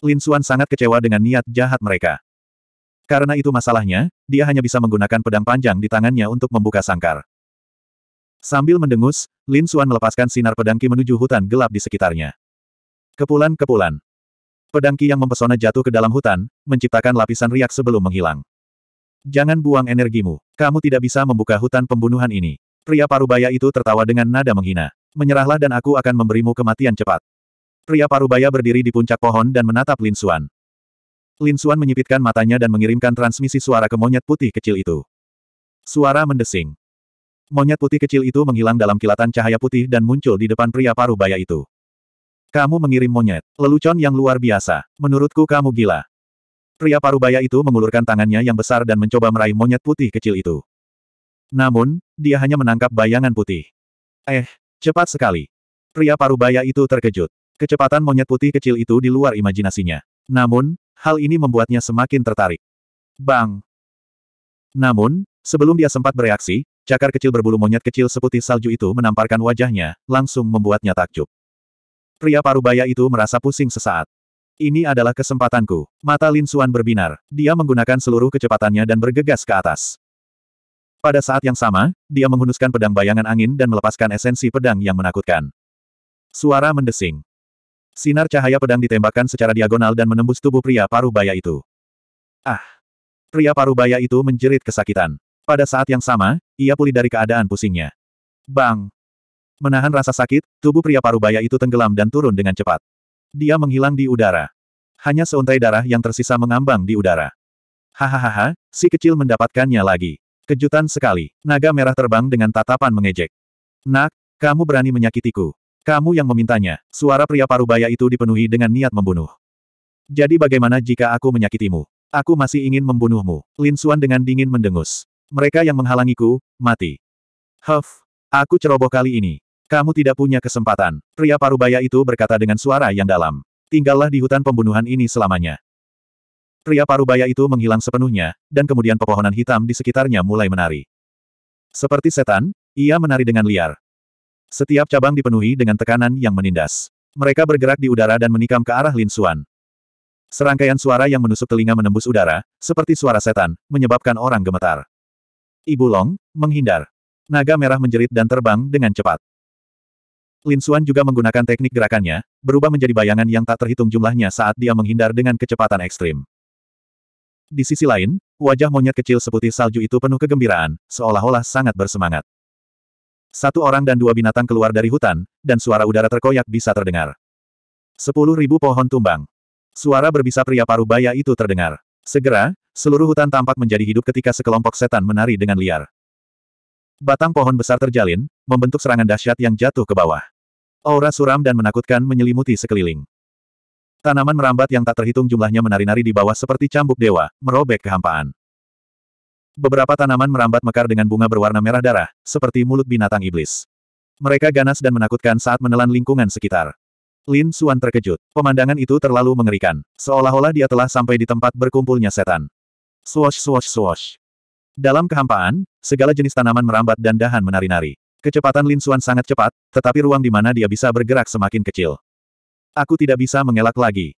Lin Xuan sangat kecewa dengan niat jahat mereka. Karena itu masalahnya, dia hanya bisa menggunakan pedang panjang di tangannya untuk membuka sangkar. Sambil mendengus, Lin Xuan melepaskan sinar pedangki menuju hutan gelap di sekitarnya. Kepulan-kepulan. pedangki yang mempesona jatuh ke dalam hutan, menciptakan lapisan riak sebelum menghilang. Jangan buang energimu. Kamu tidak bisa membuka hutan pembunuhan ini. Pria parubaya itu tertawa dengan nada menghina. Menyerahlah dan aku akan memberimu kematian cepat. Pria parubaya berdiri di puncak pohon dan menatap Lin Xuan. Lin Xuan menyipitkan matanya dan mengirimkan transmisi suara ke monyet putih kecil itu. Suara mendesing. Monyet putih kecil itu menghilang dalam kilatan cahaya putih dan muncul di depan pria parubaya itu. Kamu mengirim monyet, lelucon yang luar biasa. Menurutku kamu gila. Pria parubaya itu mengulurkan tangannya yang besar dan mencoba meraih monyet putih kecil itu. Namun, dia hanya menangkap bayangan putih. Eh, cepat sekali. Pria parubaya itu terkejut. Kecepatan monyet putih kecil itu di luar imajinasinya. Namun, hal ini membuatnya semakin tertarik. Bang! Namun, sebelum dia sempat bereaksi, cakar kecil berbulu monyet kecil seputih salju itu menamparkan wajahnya, langsung membuatnya takjub. Pria parubaya itu merasa pusing sesaat. Ini adalah kesempatanku. Mata Lin Suan berbinar. Dia menggunakan seluruh kecepatannya dan bergegas ke atas. Pada saat yang sama, dia menghunuskan pedang bayangan angin dan melepaskan esensi pedang yang menakutkan. Suara mendesing. Sinar cahaya pedang ditembakkan secara diagonal dan menembus tubuh pria paruh baya itu. Ah! Pria paruh baya itu menjerit kesakitan. Pada saat yang sama, ia pulih dari keadaan pusingnya. Bang! Menahan rasa sakit, tubuh pria paruh baya itu tenggelam dan turun dengan cepat. Dia menghilang di udara. Hanya seuntai darah yang tersisa mengambang di udara. Hahaha, si kecil mendapatkannya lagi. Kejutan sekali. Naga merah terbang dengan tatapan mengejek. Nak, kamu berani menyakitiku. Kamu yang memintanya. Suara pria parubaya itu dipenuhi dengan niat membunuh. Jadi bagaimana jika aku menyakitimu? Aku masih ingin membunuhmu. Lin Suan dengan dingin mendengus. Mereka yang menghalangiku, mati. Huff, aku ceroboh kali ini. Kamu tidak punya kesempatan. Pria parubaya itu berkata dengan suara yang dalam. Tinggallah di hutan pembunuhan ini selamanya. Pria parubaya itu menghilang sepenuhnya, dan kemudian pepohonan hitam di sekitarnya mulai menari. Seperti setan, ia menari dengan liar. Setiap cabang dipenuhi dengan tekanan yang menindas. Mereka bergerak di udara dan menikam ke arah Lin Xuan. Serangkaian suara yang menusuk telinga menembus udara, seperti suara setan, menyebabkan orang gemetar. Ibu Long, menghindar. Naga merah menjerit dan terbang dengan cepat. Lin Xuan juga menggunakan teknik gerakannya, berubah menjadi bayangan yang tak terhitung jumlahnya saat dia menghindar dengan kecepatan ekstrim. Di sisi lain, wajah monyet kecil seputih salju itu penuh kegembiraan, seolah-olah sangat bersemangat. Satu orang dan dua binatang keluar dari hutan, dan suara udara terkoyak bisa terdengar. Sepuluh ribu pohon tumbang. Suara berbisa pria paruh baya itu terdengar. Segera, seluruh hutan tampak menjadi hidup ketika sekelompok setan menari dengan liar. Batang pohon besar terjalin, membentuk serangan dahsyat yang jatuh ke bawah. Aura suram dan menakutkan menyelimuti sekeliling. Tanaman merambat yang tak terhitung jumlahnya menari-nari di bawah seperti cambuk dewa, merobek kehampaan. Beberapa tanaman merambat mekar dengan bunga berwarna merah darah, seperti mulut binatang iblis. Mereka ganas dan menakutkan saat menelan lingkungan sekitar. Lin Suan terkejut. Pemandangan itu terlalu mengerikan. Seolah-olah dia telah sampai di tempat berkumpulnya setan. Swash swash swash. Dalam kehampaan, segala jenis tanaman merambat dan dahan menari-nari. Kecepatan Lin Suan sangat cepat, tetapi ruang di mana dia bisa bergerak semakin kecil. Aku tidak bisa mengelak lagi.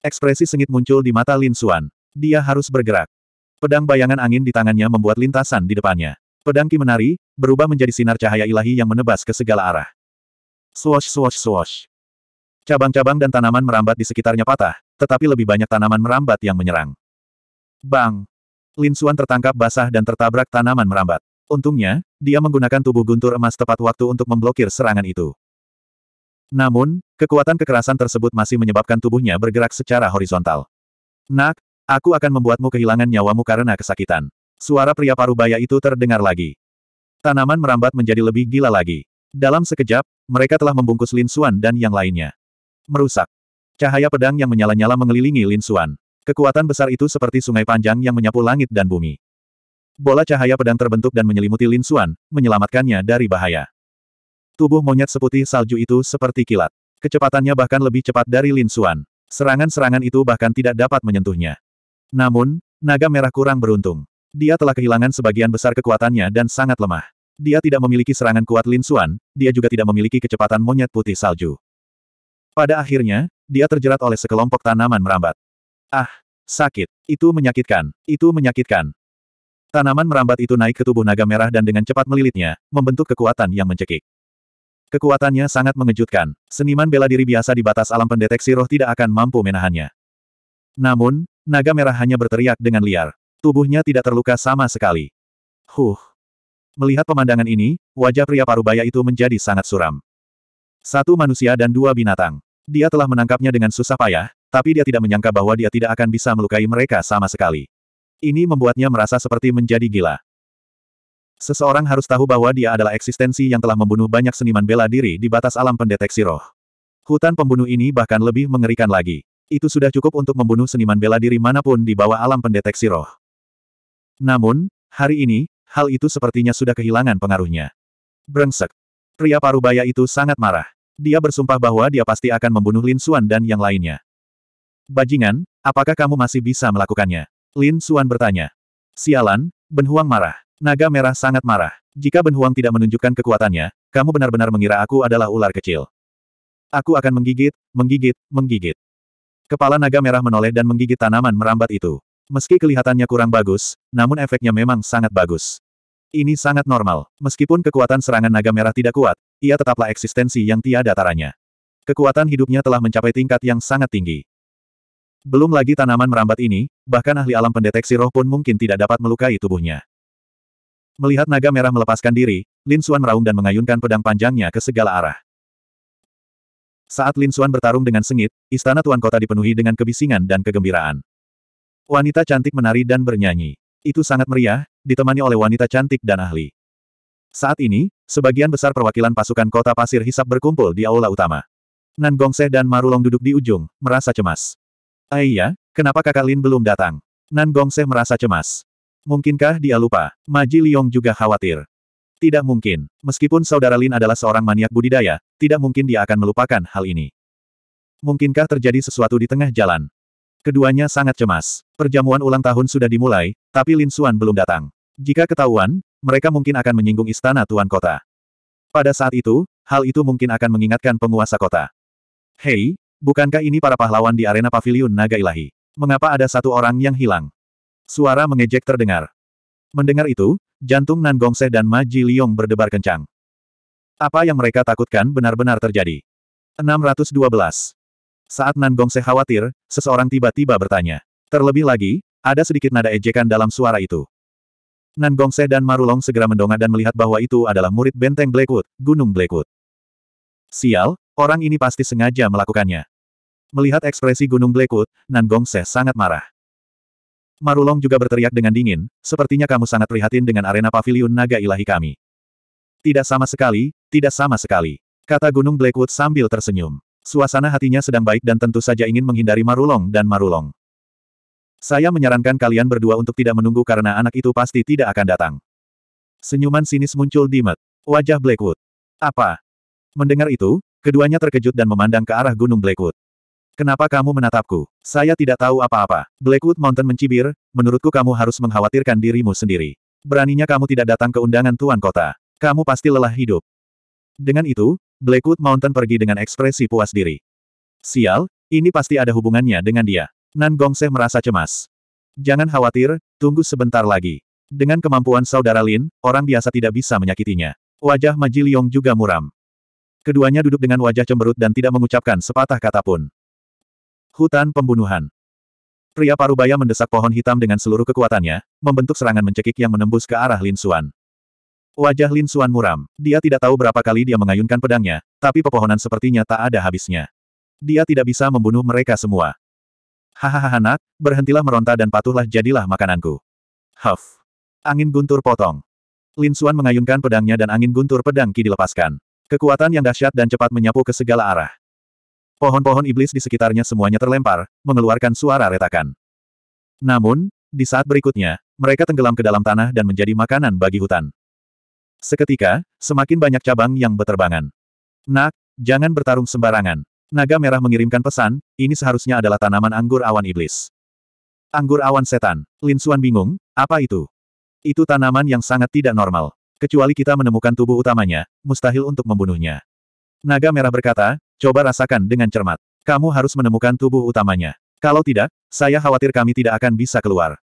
Ekspresi sengit muncul di mata Lin Suan. Dia harus bergerak. Pedang bayangan angin di tangannya membuat lintasan di depannya. Pedang Ki menari, berubah menjadi sinar cahaya ilahi yang menebas ke segala arah. Swash swash swash. Cabang-cabang dan tanaman merambat di sekitarnya patah, tetapi lebih banyak tanaman merambat yang menyerang. Bang! Lin Xuan tertangkap basah dan tertabrak tanaman merambat. Untungnya, dia menggunakan tubuh guntur emas tepat waktu untuk memblokir serangan itu. Namun, kekuatan kekerasan tersebut masih menyebabkan tubuhnya bergerak secara horizontal. Nak, Aku akan membuatmu kehilangan nyawamu karena kesakitan. Suara pria parubaya itu terdengar lagi. Tanaman merambat menjadi lebih gila lagi. Dalam sekejap, mereka telah membungkus Lin Xuan dan yang lainnya. Merusak. Cahaya pedang yang menyala-nyala mengelilingi Lin Xuan. Kekuatan besar itu seperti sungai panjang yang menyapu langit dan bumi. Bola cahaya pedang terbentuk dan menyelimuti Lin Xuan, menyelamatkannya dari bahaya. Tubuh monyet seputih salju itu seperti kilat. Kecepatannya bahkan lebih cepat dari Lin Xuan. Serangan-serangan itu bahkan tidak dapat menyentuhnya. Namun, naga merah kurang beruntung. Dia telah kehilangan sebagian besar kekuatannya dan sangat lemah. Dia tidak memiliki serangan kuat Lin Xuan, dia juga tidak memiliki kecepatan monyet putih salju. Pada akhirnya, dia terjerat oleh sekelompok tanaman merambat. Ah, sakit. Itu menyakitkan. Itu menyakitkan. Tanaman merambat itu naik ke tubuh naga merah dan dengan cepat melilitnya, membentuk kekuatan yang mencekik. Kekuatannya sangat mengejutkan. Seniman bela diri biasa di batas alam pendeteksi roh tidak akan mampu menahannya. Namun, Naga merah hanya berteriak dengan liar. Tubuhnya tidak terluka sama sekali. Huh. Melihat pemandangan ini, wajah pria parubaya itu menjadi sangat suram. Satu manusia dan dua binatang. Dia telah menangkapnya dengan susah payah, tapi dia tidak menyangka bahwa dia tidak akan bisa melukai mereka sama sekali. Ini membuatnya merasa seperti menjadi gila. Seseorang harus tahu bahwa dia adalah eksistensi yang telah membunuh banyak seniman bela diri di batas alam pendeteksi roh. Hutan pembunuh ini bahkan lebih mengerikan lagi. Itu sudah cukup untuk membunuh seniman bela diri manapun di bawah alam pendeteksi roh. Namun, hari ini, hal itu sepertinya sudah kehilangan pengaruhnya. Brengsek. Pria parubaya itu sangat marah. Dia bersumpah bahwa dia pasti akan membunuh Lin Xuan dan yang lainnya. Bajingan, apakah kamu masih bisa melakukannya? Lin Xuan bertanya. Sialan, Ben Huang marah. Naga merah sangat marah. Jika Ben Huang tidak menunjukkan kekuatannya, kamu benar-benar mengira aku adalah ular kecil. Aku akan menggigit, menggigit, menggigit. Kepala naga merah menoleh dan menggigit tanaman merambat itu. Meski kelihatannya kurang bagus, namun efeknya memang sangat bagus. Ini sangat normal. Meskipun kekuatan serangan naga merah tidak kuat, ia tetaplah eksistensi yang tiada taranya. Kekuatan hidupnya telah mencapai tingkat yang sangat tinggi. Belum lagi tanaman merambat ini, bahkan ahli alam pendeteksi roh pun mungkin tidak dapat melukai tubuhnya. Melihat naga merah melepaskan diri, Lin Xuan meraung dan mengayunkan pedang panjangnya ke segala arah. Saat Lin Xuan bertarung dengan sengit, istana tuan kota dipenuhi dengan kebisingan dan kegembiraan. Wanita cantik menari dan bernyanyi. Itu sangat meriah, ditemani oleh wanita cantik dan ahli. Saat ini, sebagian besar perwakilan pasukan kota pasir hisap berkumpul di aula utama. Nan Gongseh dan Marulong duduk di ujung, merasa cemas. Aiya, ah kenapa kakak Lin belum datang? Nan Gongseh merasa cemas. Mungkinkah dia lupa? Maji Liong juga khawatir. Tidak mungkin. Meskipun saudara Lin adalah seorang maniak budidaya, tidak mungkin dia akan melupakan hal ini. Mungkinkah terjadi sesuatu di tengah jalan? Keduanya sangat cemas. Perjamuan ulang tahun sudah dimulai, tapi Lin Xuan belum datang. Jika ketahuan, mereka mungkin akan menyinggung istana Tuan Kota. Pada saat itu, hal itu mungkin akan mengingatkan penguasa kota. Hei, bukankah ini para pahlawan di arena paviliun naga ilahi? Mengapa ada satu orang yang hilang? Suara mengejek terdengar. Mendengar itu, jantung Nan Gongse dan Ma Ji Liong berdebar kencang. Apa yang mereka takutkan benar-benar terjadi. 612. Saat Nan Gongse khawatir, seseorang tiba-tiba bertanya. Terlebih lagi, ada sedikit nada ejekan dalam suara itu. Nan Gongse dan Marulong segera mendongak dan melihat bahwa itu adalah murid benteng Blackwood, Gunung Blackwood. Sial, orang ini pasti sengaja melakukannya. Melihat ekspresi Gunung Blackwood, Nan Gongse sangat marah. Marulong juga berteriak dengan dingin, sepertinya kamu sangat prihatin dengan arena pavilion naga ilahi kami. Tidak sama sekali, tidak sama sekali. Kata Gunung Blackwood sambil tersenyum. Suasana hatinya sedang baik dan tentu saja ingin menghindari Marulong dan Marulong. Saya menyarankan kalian berdua untuk tidak menunggu karena anak itu pasti tidak akan datang. Senyuman sinis muncul di Met. Wajah Blackwood. Apa? Mendengar itu, keduanya terkejut dan memandang ke arah Gunung Blackwood. Kenapa kamu menatapku? Saya tidak tahu apa-apa. Blackwood Mountain mencibir, menurutku kamu harus mengkhawatirkan dirimu sendiri. Beraninya kamu tidak datang ke undangan tuan kota. Kamu pasti lelah hidup. Dengan itu, Blackwood Mountain pergi dengan ekspresi puas diri. Sial, ini pasti ada hubungannya dengan dia. Nan Gongseh merasa cemas. Jangan khawatir, tunggu sebentar lagi. Dengan kemampuan saudara Lin, orang biasa tidak bisa menyakitinya. Wajah Majiliong juga muram. Keduanya duduk dengan wajah cemberut dan tidak mengucapkan sepatah kata pun. Hutan pembunuhan. Pria parubaya mendesak pohon hitam dengan seluruh kekuatannya, membentuk serangan mencekik yang menembus ke arah Lin Xuan. Wajah Lin Xuan muram. Dia tidak tahu berapa kali dia mengayunkan pedangnya, tapi pepohonan sepertinya tak ada habisnya. Dia tidak bisa membunuh mereka semua. Hahaha nak, berhentilah meronta dan patuhlah jadilah makananku. Huff. Angin guntur potong. Lin Xuan mengayunkan pedangnya dan angin guntur pedang Ki dilepaskan. Kekuatan yang dahsyat dan cepat menyapu ke segala arah pohon-pohon iblis di sekitarnya semuanya terlempar, mengeluarkan suara retakan. Namun, di saat berikutnya, mereka tenggelam ke dalam tanah dan menjadi makanan bagi hutan. Seketika, semakin banyak cabang yang berterbangan. Nak, jangan bertarung sembarangan. Naga merah mengirimkan pesan, ini seharusnya adalah tanaman anggur awan iblis. Anggur awan setan. Lin Xuan bingung, apa itu? Itu tanaman yang sangat tidak normal. Kecuali kita menemukan tubuh utamanya, mustahil untuk membunuhnya. Naga Merah berkata, coba rasakan dengan cermat. Kamu harus menemukan tubuh utamanya. Kalau tidak, saya khawatir kami tidak akan bisa keluar.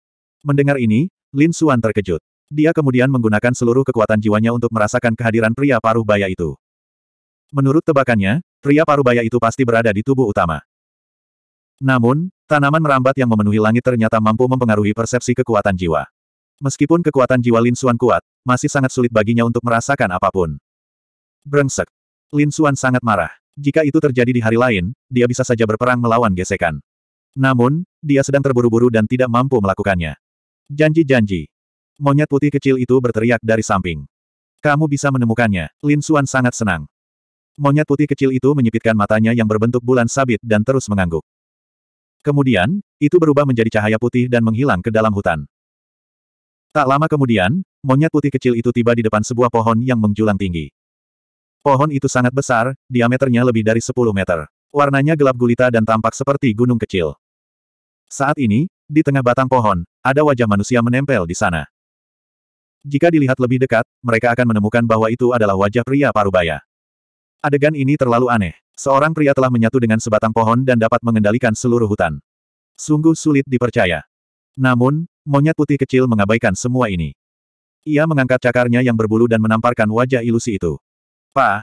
Mendengar ini, Lin Suan terkejut. Dia kemudian menggunakan seluruh kekuatan jiwanya untuk merasakan kehadiran pria paruh baya itu. Menurut tebakannya, pria paruh baya itu pasti berada di tubuh utama. Namun, tanaman merambat yang memenuhi langit ternyata mampu mempengaruhi persepsi kekuatan jiwa. Meskipun kekuatan jiwa Lin Xuan kuat, masih sangat sulit baginya untuk merasakan apapun. Brengsek. Lin Xuan sangat marah. Jika itu terjadi di hari lain, dia bisa saja berperang melawan gesekan. Namun, dia sedang terburu-buru dan tidak mampu melakukannya. Janji-janji. Monyet putih kecil itu berteriak dari samping. Kamu bisa menemukannya. Lin Xuan sangat senang. Monyet putih kecil itu menyipitkan matanya yang berbentuk bulan sabit dan terus mengangguk. Kemudian, itu berubah menjadi cahaya putih dan menghilang ke dalam hutan. Tak lama kemudian, monyet putih kecil itu tiba di depan sebuah pohon yang menjulang tinggi. Pohon itu sangat besar, diameternya lebih dari 10 meter. Warnanya gelap gulita dan tampak seperti gunung kecil. Saat ini, di tengah batang pohon, ada wajah manusia menempel di sana. Jika dilihat lebih dekat, mereka akan menemukan bahwa itu adalah wajah pria parubaya. Adegan ini terlalu aneh. Seorang pria telah menyatu dengan sebatang pohon dan dapat mengendalikan seluruh hutan. Sungguh sulit dipercaya. Namun, monyet putih kecil mengabaikan semua ini. Ia mengangkat cakarnya yang berbulu dan menamparkan wajah ilusi itu. Pa!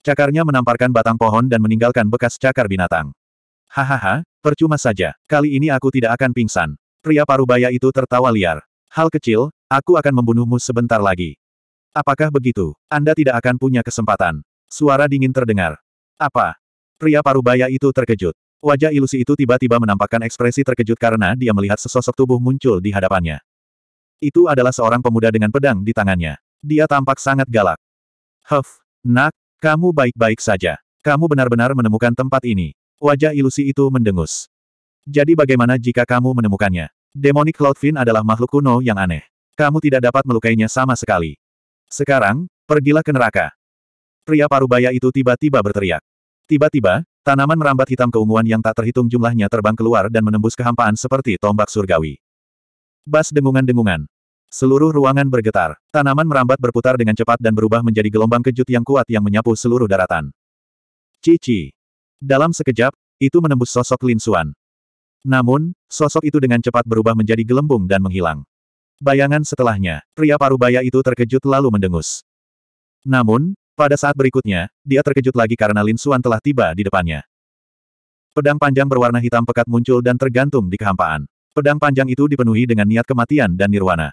Cakarnya menamparkan batang pohon dan meninggalkan bekas cakar binatang. Hahaha, percuma saja. Kali ini aku tidak akan pingsan. Pria parubaya itu tertawa liar. Hal kecil, aku akan membunuhmu sebentar lagi. Apakah begitu? Anda tidak akan punya kesempatan. Suara dingin terdengar. Apa? Pria parubaya itu terkejut. Wajah ilusi itu tiba-tiba menampakkan ekspresi terkejut karena dia melihat sesosok tubuh muncul di hadapannya. Itu adalah seorang pemuda dengan pedang di tangannya. Dia tampak sangat galak. Huff, Nak, kamu baik-baik saja. Kamu benar-benar menemukan tempat ini. Wajah ilusi itu mendengus. Jadi bagaimana jika kamu menemukannya? Demonic Cloudfin adalah makhluk kuno yang aneh. Kamu tidak dapat melukainya sama sekali. Sekarang, pergilah ke neraka. Pria parubaya itu tiba-tiba berteriak. Tiba-tiba, tanaman merambat hitam keunguan yang tak terhitung jumlahnya terbang keluar dan menembus kehampaan seperti tombak surgawi. Bas dengungan-dengungan. Seluruh ruangan bergetar. Tanaman merambat berputar dengan cepat dan berubah menjadi gelombang kejut yang kuat yang menyapu seluruh daratan. Cici. Dalam sekejap, itu menembus sosok Lin Suan. Namun, sosok itu dengan cepat berubah menjadi gelembung dan menghilang. Bayangan setelahnya, pria parubaya itu terkejut lalu mendengus. Namun, pada saat berikutnya, dia terkejut lagi karena Lin Suan telah tiba di depannya. Pedang panjang berwarna hitam pekat muncul dan tergantung di kehampaan. Pedang panjang itu dipenuhi dengan niat kematian dan nirwana.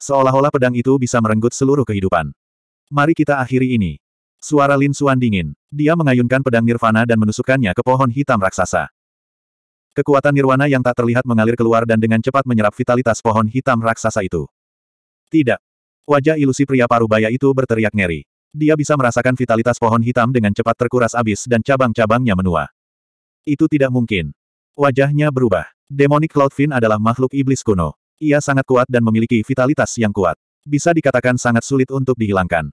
Seolah-olah pedang itu bisa merenggut seluruh kehidupan. Mari kita akhiri ini. Suara Lin Suan dingin. Dia mengayunkan pedang nirvana dan menusukkannya ke pohon hitam raksasa. Kekuatan nirwana yang tak terlihat mengalir keluar dan dengan cepat menyerap vitalitas pohon hitam raksasa itu. Tidak. Wajah ilusi pria parubaya itu berteriak ngeri. Dia bisa merasakan vitalitas pohon hitam dengan cepat terkuras abis dan cabang-cabangnya menua. Itu tidak mungkin. Wajahnya berubah. Demonic Cloudfin adalah makhluk iblis kuno. Ia sangat kuat dan memiliki vitalitas yang kuat. Bisa dikatakan sangat sulit untuk dihilangkan.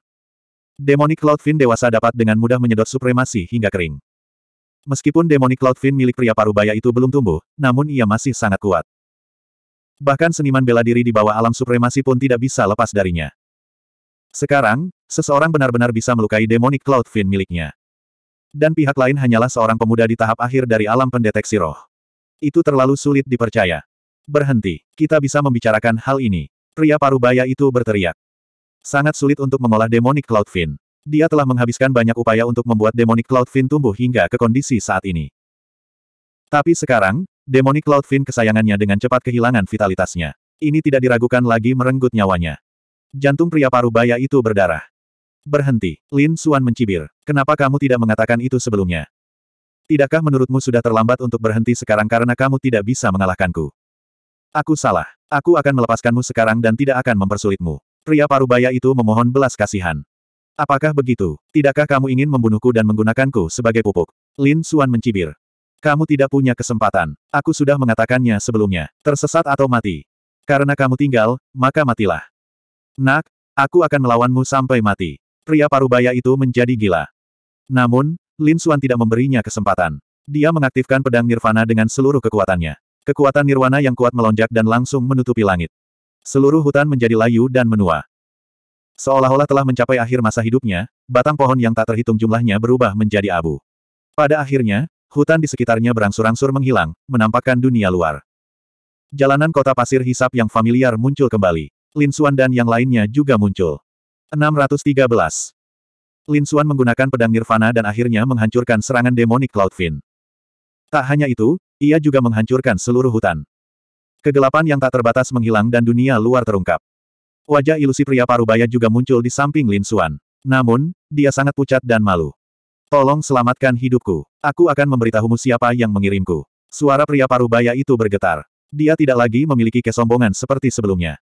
Demonic Cloudfin dewasa dapat dengan mudah menyedot supremasi hingga kering. Meskipun Demonic Cloudfin milik pria parubaya itu belum tumbuh, namun ia masih sangat kuat. Bahkan seniman bela diri di bawah alam supremasi pun tidak bisa lepas darinya. Sekarang, seseorang benar-benar bisa melukai Demonic Cloudfin miliknya. Dan pihak lain hanyalah seorang pemuda di tahap akhir dari alam pendeteksi roh. Itu terlalu sulit dipercaya. Berhenti. Kita bisa membicarakan hal ini. Pria parubaya itu berteriak. Sangat sulit untuk mengolah demonic cloudfin. Dia telah menghabiskan banyak upaya untuk membuat demonic cloudfin tumbuh hingga ke kondisi saat ini. Tapi sekarang, demonic cloudfin kesayangannya dengan cepat kehilangan vitalitasnya. Ini tidak diragukan lagi merenggut nyawanya. Jantung pria parubaya itu berdarah. Berhenti, Lin Suan mencibir. Kenapa kamu tidak mengatakan itu sebelumnya? Tidakkah menurutmu sudah terlambat untuk berhenti sekarang karena kamu tidak bisa mengalahkanku? Aku salah. Aku akan melepaskanmu sekarang dan tidak akan mempersulitmu. Pria parubaya itu memohon belas kasihan. Apakah begitu? Tidakkah kamu ingin membunuhku dan menggunakanku sebagai pupuk? Lin Suan mencibir. Kamu tidak punya kesempatan. Aku sudah mengatakannya sebelumnya. Tersesat atau mati. Karena kamu tinggal, maka matilah. Nak, aku akan melawanmu sampai mati. Pria parubaya itu menjadi gila. Namun, Lin Suan tidak memberinya kesempatan. Dia mengaktifkan pedang Nirvana dengan seluruh kekuatannya. Kekuatan nirwana yang kuat melonjak dan langsung menutupi langit. Seluruh hutan menjadi layu dan menua. Seolah-olah telah mencapai akhir masa hidupnya, batang pohon yang tak terhitung jumlahnya berubah menjadi abu. Pada akhirnya, hutan di sekitarnya berangsur-angsur menghilang, menampakkan dunia luar. Jalanan kota pasir hisap yang familiar muncul kembali. Lin Xuan dan yang lainnya juga muncul. 613. Lin Xuan menggunakan pedang Nirvana dan akhirnya menghancurkan serangan demonik Cloudfin. Tak hanya itu, ia juga menghancurkan seluruh hutan. Kegelapan yang tak terbatas menghilang dan dunia luar terungkap. Wajah ilusi pria parubaya juga muncul di samping Lin Suan, Namun, dia sangat pucat dan malu. Tolong selamatkan hidupku. Aku akan memberitahumu siapa yang mengirimku. Suara pria parubaya itu bergetar. Dia tidak lagi memiliki kesombongan seperti sebelumnya.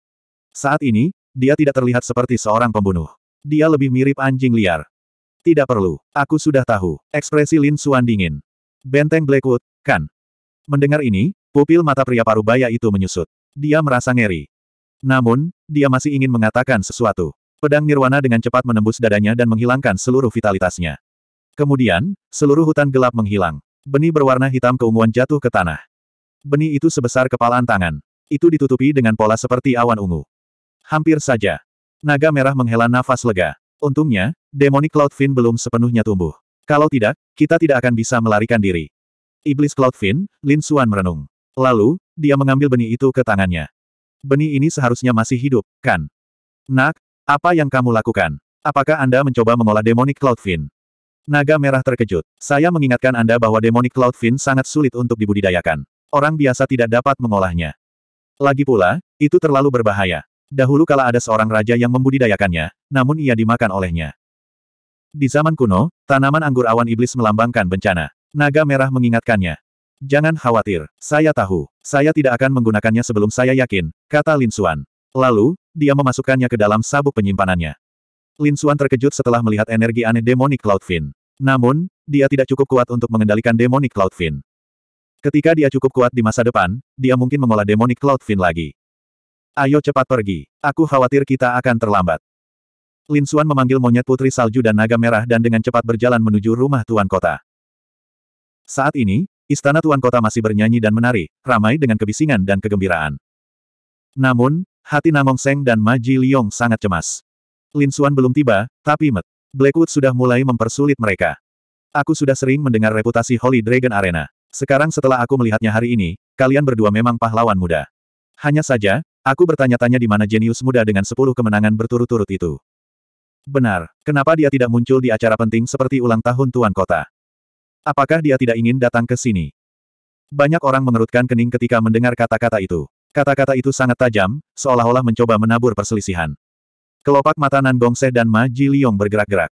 Saat ini, dia tidak terlihat seperti seorang pembunuh. Dia lebih mirip anjing liar. Tidak perlu. Aku sudah tahu. Ekspresi Lin Suan dingin. Benteng Blackwood, kan? Mendengar ini, pupil mata pria parubaya itu menyusut. Dia merasa ngeri. Namun, dia masih ingin mengatakan sesuatu. Pedang nirwana dengan cepat menembus dadanya dan menghilangkan seluruh vitalitasnya. Kemudian, seluruh hutan gelap menghilang. Benih berwarna hitam keunguan jatuh ke tanah. Benih itu sebesar kepalaan tangan. Itu ditutupi dengan pola seperti awan ungu. Hampir saja. Naga merah menghela nafas lega. Untungnya, demonic cloud fin belum sepenuhnya tumbuh. Kalau tidak, kita tidak akan bisa melarikan diri. Iblis Cloudfin, Lin Suan merenung. Lalu, dia mengambil benih itu ke tangannya. Benih ini seharusnya masih hidup, kan? Nak, apa yang kamu lakukan? Apakah Anda mencoba mengolah demonic Cloudfin? Naga merah terkejut. Saya mengingatkan Anda bahwa demonic Cloudfin sangat sulit untuk dibudidayakan. Orang biasa tidak dapat mengolahnya. Lagi pula, itu terlalu berbahaya. Dahulu kala ada seorang raja yang membudidayakannya, namun ia dimakan olehnya. Di zaman kuno, tanaman anggur awan iblis melambangkan bencana. Naga merah mengingatkannya. Jangan khawatir, saya tahu. Saya tidak akan menggunakannya sebelum saya yakin, kata Lin Xuan. Lalu, dia memasukkannya ke dalam sabuk penyimpanannya. Lin Xuan terkejut setelah melihat energi aneh demonic cloudfin. Namun, dia tidak cukup kuat untuk mengendalikan demonic cloudfin. Ketika dia cukup kuat di masa depan, dia mungkin mengolah demonic cloudfin lagi. Ayo cepat pergi. Aku khawatir kita akan terlambat. Lin Xuan memanggil monyet putri salju dan naga merah dan dengan cepat berjalan menuju rumah tuan kota. Saat ini, istana Tuan Kota masih bernyanyi dan menari, ramai dengan kebisingan dan kegembiraan. Namun, hati Namong Seng dan Ma Ji Liong sangat cemas. Lin Suan belum tiba, tapi Met. Blackwood sudah mulai mempersulit mereka. Aku sudah sering mendengar reputasi Holy Dragon Arena. Sekarang setelah aku melihatnya hari ini, kalian berdua memang pahlawan muda. Hanya saja, aku bertanya-tanya di mana jenius muda dengan sepuluh kemenangan berturut-turut itu. Benar, kenapa dia tidak muncul di acara penting seperti ulang tahun Tuan Kota? Apakah dia tidak ingin datang ke sini? Banyak orang mengerutkan kening ketika mendengar kata-kata itu. Kata-kata itu sangat tajam, seolah-olah mencoba menabur perselisihan. Kelopak mata Nan Gongse dan Ma Ji Liong bergerak-gerak.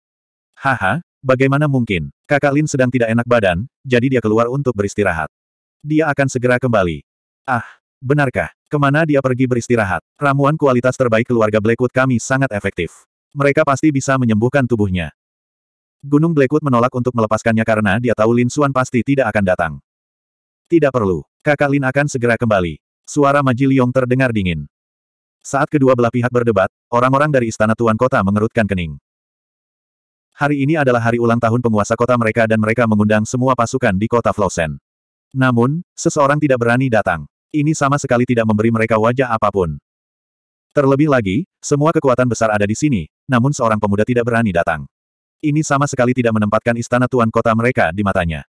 Haha, bagaimana mungkin? Kakak Lin sedang tidak enak badan, jadi dia keluar untuk beristirahat. Dia akan segera kembali. Ah, benarkah? Kemana dia pergi beristirahat? Ramuan kualitas terbaik keluarga Blackwood kami sangat efektif. Mereka pasti bisa menyembuhkan tubuhnya. Gunung Blackwood menolak untuk melepaskannya karena dia tahu Lin Suan pasti tidak akan datang. Tidak perlu. Kakak Lin akan segera kembali. Suara Maji Liong terdengar dingin. Saat kedua belah pihak berdebat, orang-orang dari Istana Tuan Kota mengerutkan kening. Hari ini adalah hari ulang tahun penguasa kota mereka dan mereka mengundang semua pasukan di kota Flosen. Namun, seseorang tidak berani datang. Ini sama sekali tidak memberi mereka wajah apapun. Terlebih lagi, semua kekuatan besar ada di sini, namun seorang pemuda tidak berani datang. Ini sama sekali tidak menempatkan istana tuan kota mereka di matanya.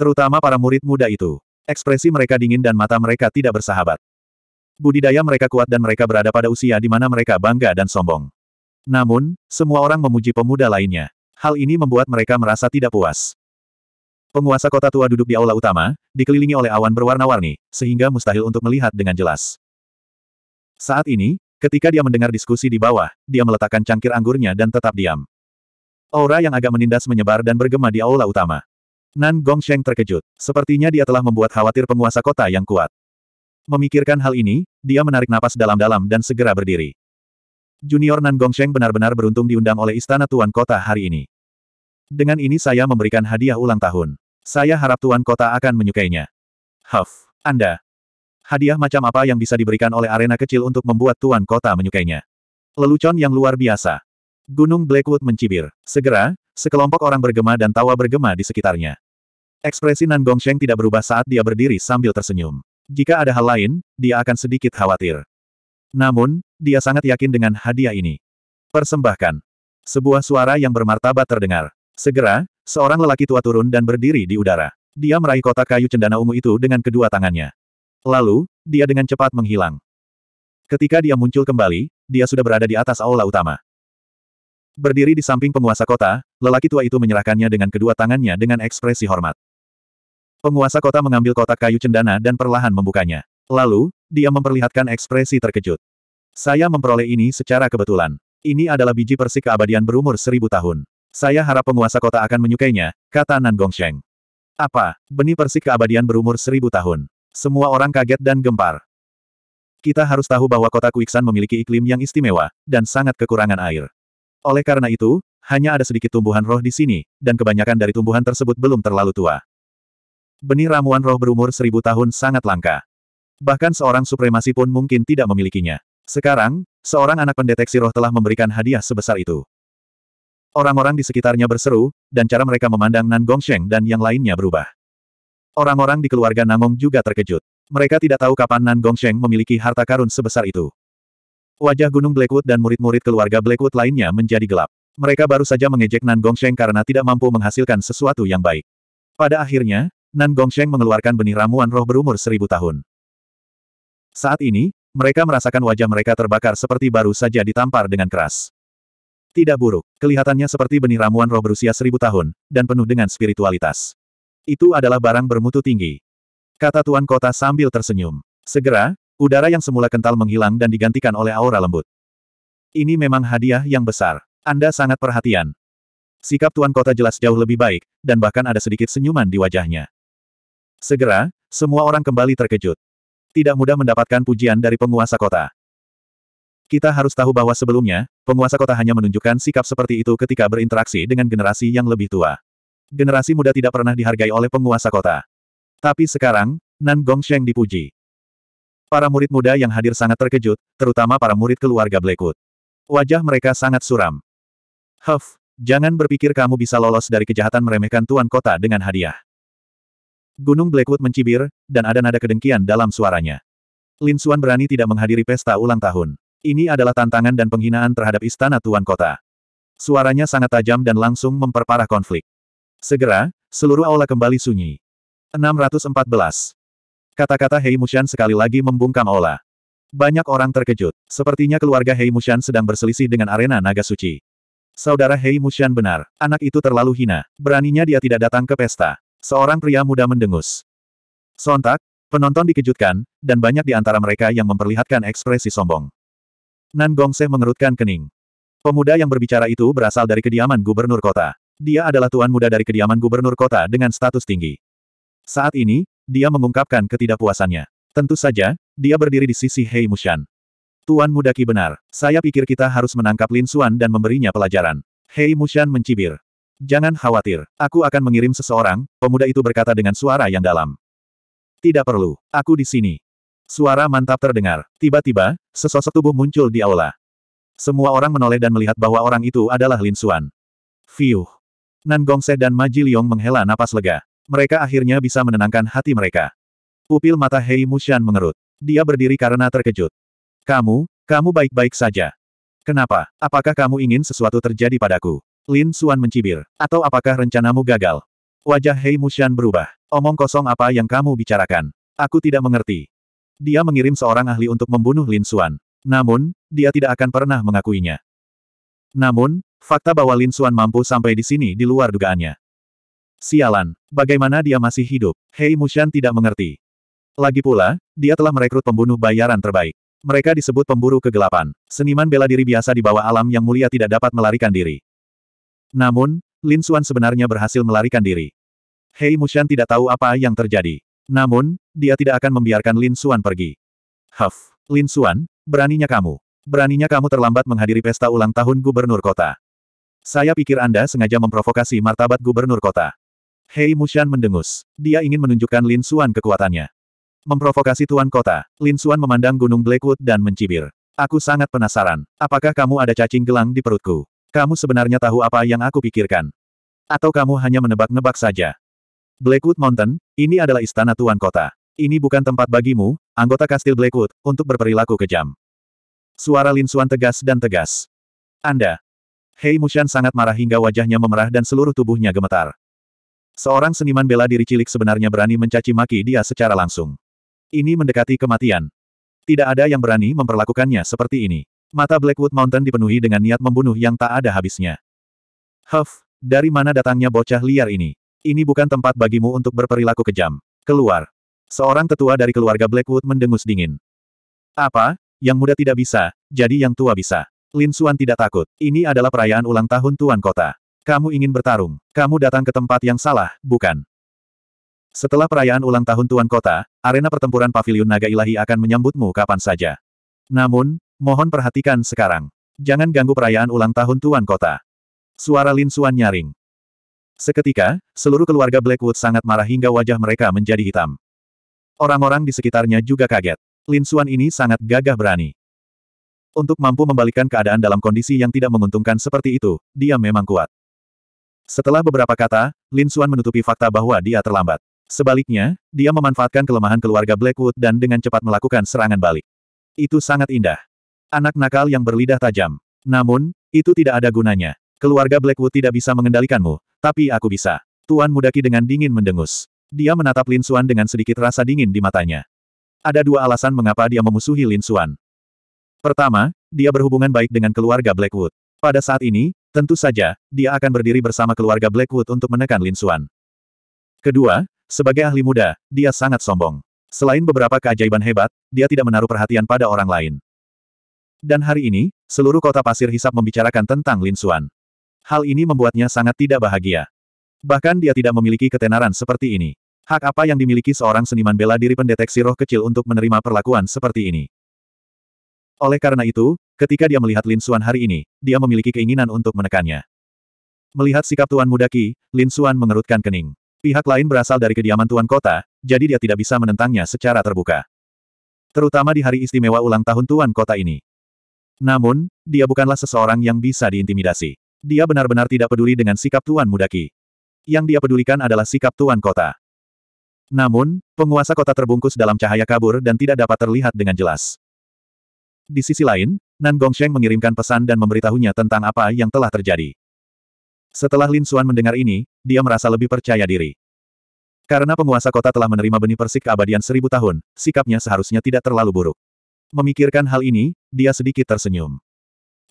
Terutama para murid muda itu. Ekspresi mereka dingin dan mata mereka tidak bersahabat. Budidaya mereka kuat dan mereka berada pada usia di mana mereka bangga dan sombong. Namun, semua orang memuji pemuda lainnya. Hal ini membuat mereka merasa tidak puas. Penguasa kota tua duduk di aula utama, dikelilingi oleh awan berwarna-warni, sehingga mustahil untuk melihat dengan jelas. Saat ini, ketika dia mendengar diskusi di bawah, dia meletakkan cangkir anggurnya dan tetap diam. Aura yang agak menindas menyebar dan bergema di aula utama. Nan Gongsheng terkejut. Sepertinya dia telah membuat khawatir penguasa kota yang kuat. Memikirkan hal ini, dia menarik napas dalam-dalam dan segera berdiri. Junior Nan Gongsheng benar-benar beruntung diundang oleh istana tuan kota hari ini. Dengan ini saya memberikan hadiah ulang tahun. Saya harap tuan kota akan menyukainya. Huff, Anda. Hadiah macam apa yang bisa diberikan oleh arena kecil untuk membuat tuan kota menyukainya? Lelucon yang luar biasa. Gunung Blackwood mencibir. Segera, sekelompok orang bergema dan tawa bergema di sekitarnya. Ekspresi Nan Gongsheng tidak berubah saat dia berdiri sambil tersenyum. Jika ada hal lain, dia akan sedikit khawatir. Namun, dia sangat yakin dengan hadiah ini. Persembahkan. Sebuah suara yang bermartabat terdengar. Segera, seorang lelaki tua turun dan berdiri di udara. Dia meraih kotak kayu cendana ungu itu dengan kedua tangannya. Lalu, dia dengan cepat menghilang. Ketika dia muncul kembali, dia sudah berada di atas aula utama. Berdiri di samping penguasa kota, lelaki tua itu menyerahkannya dengan kedua tangannya dengan ekspresi hormat. Penguasa kota mengambil kotak kayu cendana dan perlahan membukanya. Lalu, dia memperlihatkan ekspresi terkejut. Saya memperoleh ini secara kebetulan. Ini adalah biji persik keabadian berumur seribu tahun. Saya harap penguasa kota akan menyukainya, kata Nan Gongsheng. Apa, benih persik keabadian berumur seribu tahun. Semua orang kaget dan gempar. Kita harus tahu bahwa kota Kuiksan memiliki iklim yang istimewa, dan sangat kekurangan air. Oleh karena itu, hanya ada sedikit tumbuhan roh di sini, dan kebanyakan dari tumbuhan tersebut belum terlalu tua. Benih ramuan roh berumur seribu tahun sangat langka. Bahkan seorang supremasi pun mungkin tidak memilikinya. Sekarang, seorang anak pendeteksi roh telah memberikan hadiah sebesar itu. Orang-orang di sekitarnya berseru, dan cara mereka memandang Nan Gongsheng dan yang lainnya berubah. Orang-orang di keluarga Namong juga terkejut. Mereka tidak tahu kapan Nan Gongsheng memiliki harta karun sebesar itu. Wajah Gunung Blackwood dan murid-murid keluarga Blackwood lainnya menjadi gelap. Mereka baru saja mengejek Nan Gongsheng karena tidak mampu menghasilkan sesuatu yang baik. Pada akhirnya, Nan Gongsheng mengeluarkan benih ramuan roh berumur seribu tahun. Saat ini, mereka merasakan wajah mereka terbakar seperti baru saja ditampar dengan keras. Tidak buruk, kelihatannya seperti benih ramuan roh berusia seribu tahun, dan penuh dengan spiritualitas. Itu adalah barang bermutu tinggi. Kata Tuan Kota sambil tersenyum. Segera, Udara yang semula kental menghilang dan digantikan oleh aura lembut. Ini memang hadiah yang besar. Anda sangat perhatian. Sikap Tuan Kota jelas jauh lebih baik, dan bahkan ada sedikit senyuman di wajahnya. Segera, semua orang kembali terkejut. Tidak mudah mendapatkan pujian dari penguasa kota. Kita harus tahu bahwa sebelumnya, penguasa kota hanya menunjukkan sikap seperti itu ketika berinteraksi dengan generasi yang lebih tua. Generasi muda tidak pernah dihargai oleh penguasa kota. Tapi sekarang, Nan Gongsheng dipuji. Para murid muda yang hadir sangat terkejut, terutama para murid keluarga Blackwood. Wajah mereka sangat suram. Huff, jangan berpikir kamu bisa lolos dari kejahatan meremehkan tuan kota dengan hadiah. Gunung Blackwood mencibir, dan ada nada kedengkian dalam suaranya. Lin Xuan berani tidak menghadiri pesta ulang tahun. Ini adalah tantangan dan penghinaan terhadap istana tuan kota. Suaranya sangat tajam dan langsung memperparah konflik. Segera, seluruh aula kembali sunyi. 614. Kata-kata Hei Mushan sekali lagi membungkam Ola. Banyak orang terkejut. Sepertinya keluarga Hei Mushan sedang berselisih dengan arena naga suci. Saudara Hei Mushan benar, anak itu terlalu hina. Beraninya dia tidak datang ke pesta. Seorang pria muda mendengus. Sontak, penonton dikejutkan, dan banyak di antara mereka yang memperlihatkan ekspresi sombong. Nan Gongseh mengerutkan kening. Pemuda yang berbicara itu berasal dari kediaman gubernur kota. Dia adalah tuan muda dari kediaman gubernur kota dengan status tinggi. Saat ini, dia mengungkapkan ketidakpuasannya. Tentu saja, dia berdiri di sisi Hei Mushan. Tuan muda Ki benar, saya pikir kita harus menangkap Lin Xuan dan memberinya pelajaran. Hei Mushan mencibir. Jangan khawatir, aku akan mengirim seseorang, pemuda itu berkata dengan suara yang dalam. Tidak perlu, aku di sini. Suara mantap terdengar. Tiba-tiba, sesosok tubuh muncul di aula. Semua orang menoleh dan melihat bahwa orang itu adalah Lin Xuan. Fiuh. Nan Gongse dan Ma menghela napas lega. Mereka akhirnya bisa menenangkan hati mereka. Pupil mata Hei Mushan mengerut. Dia berdiri karena terkejut. Kamu, kamu baik-baik saja. Kenapa? Apakah kamu ingin sesuatu terjadi padaku? Lin Suan mencibir. Atau apakah rencanamu gagal? Wajah Hei Mushan berubah. Omong kosong apa yang kamu bicarakan? Aku tidak mengerti. Dia mengirim seorang ahli untuk membunuh Lin Suan. Namun, dia tidak akan pernah mengakuinya. Namun, fakta bahwa Lin Suan mampu sampai di sini di luar dugaannya. Sialan, bagaimana dia masih hidup? Hei Mushan tidak mengerti. Lagi pula, dia telah merekrut pembunuh bayaran terbaik. Mereka disebut pemburu kegelapan. Seniman bela diri biasa di bawah alam yang mulia tidak dapat melarikan diri. Namun, Lin Xuan sebenarnya berhasil melarikan diri. Hei Mushan tidak tahu apa yang terjadi. Namun, dia tidak akan membiarkan Lin Xuan pergi. Huff, Lin Xuan, beraninya kamu. Beraninya kamu terlambat menghadiri pesta ulang tahun gubernur kota. Saya pikir Anda sengaja memprovokasi martabat gubernur kota. Hei Mushan mendengus. Dia ingin menunjukkan Lin Suan kekuatannya. Memprovokasi tuan kota, Lin Suan memandang gunung Blackwood dan mencibir. Aku sangat penasaran. Apakah kamu ada cacing gelang di perutku? Kamu sebenarnya tahu apa yang aku pikirkan? Atau kamu hanya menebak-nebak saja? Blackwood Mountain, ini adalah istana tuan kota. Ini bukan tempat bagimu, anggota kastil Blackwood, untuk berperilaku kejam. Suara Lin Suan tegas dan tegas. Anda. Hei Mushan sangat marah hingga wajahnya memerah dan seluruh tubuhnya gemetar. Seorang seniman bela diri cilik sebenarnya berani mencaci maki dia secara langsung. Ini mendekati kematian. Tidak ada yang berani memperlakukannya seperti ini. Mata Blackwood Mountain dipenuhi dengan niat membunuh yang tak ada habisnya. Huff, dari mana datangnya bocah liar ini? Ini bukan tempat bagimu untuk berperilaku kejam. Keluar. Seorang tetua dari keluarga Blackwood mendengus dingin. Apa? Yang muda tidak bisa, jadi yang tua bisa. Lin Suan tidak takut. Ini adalah perayaan ulang tahun Tuan Kota. Kamu ingin bertarung. Kamu datang ke tempat yang salah, bukan? Setelah perayaan ulang tahun Tuan Kota, arena pertempuran Paviliun Naga Ilahi akan menyambutmu kapan saja. Namun, mohon perhatikan sekarang. Jangan ganggu perayaan ulang tahun Tuan Kota. Suara Lin Suan nyaring. Seketika, seluruh keluarga Blackwood sangat marah hingga wajah mereka menjadi hitam. Orang-orang di sekitarnya juga kaget. Lin Suan ini sangat gagah berani. Untuk mampu membalikkan keadaan dalam kondisi yang tidak menguntungkan seperti itu, dia memang kuat. Setelah beberapa kata, Lin Xuan menutupi fakta bahwa dia terlambat. Sebaliknya, dia memanfaatkan kelemahan keluarga Blackwood dan dengan cepat melakukan serangan balik. Itu sangat indah. Anak nakal yang berlidah tajam. Namun, itu tidak ada gunanya. Keluarga Blackwood tidak bisa mengendalikanmu, tapi aku bisa. Tuan Mudaki dengan dingin mendengus. Dia menatap Lin Xuan dengan sedikit rasa dingin di matanya. Ada dua alasan mengapa dia memusuhi Lin Xuan. Pertama, dia berhubungan baik dengan keluarga Blackwood. Pada saat ini, Tentu saja, dia akan berdiri bersama keluarga Blackwood untuk menekan Lin Xuan. Kedua, sebagai ahli muda, dia sangat sombong. Selain beberapa keajaiban hebat, dia tidak menaruh perhatian pada orang lain. Dan hari ini, seluruh kota pasir hisap membicarakan tentang Lin Xuan. Hal ini membuatnya sangat tidak bahagia. Bahkan dia tidak memiliki ketenaran seperti ini. Hak apa yang dimiliki seorang seniman bela diri pendeteksi roh kecil untuk menerima perlakuan seperti ini? Oleh karena itu, Ketika dia melihat Lin Xuan hari ini, dia memiliki keinginan untuk menekannya. Melihat sikap Tuan Muda Qi, Lin Xuan mengerutkan kening. Pihak lain berasal dari kediaman Tuan Kota, jadi dia tidak bisa menentangnya secara terbuka. Terutama di hari istimewa ulang tahun Tuan Kota ini. Namun, dia bukanlah seseorang yang bisa diintimidasi. Dia benar-benar tidak peduli dengan sikap Tuan Muda Qi. Yang dia pedulikan adalah sikap Tuan Kota. Namun, penguasa kota terbungkus dalam cahaya kabur dan tidak dapat terlihat dengan jelas. Di sisi lain, Nan Gongsheng mengirimkan pesan dan memberitahunya tentang apa yang telah terjadi. Setelah Lin Xuan mendengar ini, dia merasa lebih percaya diri. Karena penguasa kota telah menerima benih persik keabadian seribu tahun, sikapnya seharusnya tidak terlalu buruk. Memikirkan hal ini, dia sedikit tersenyum.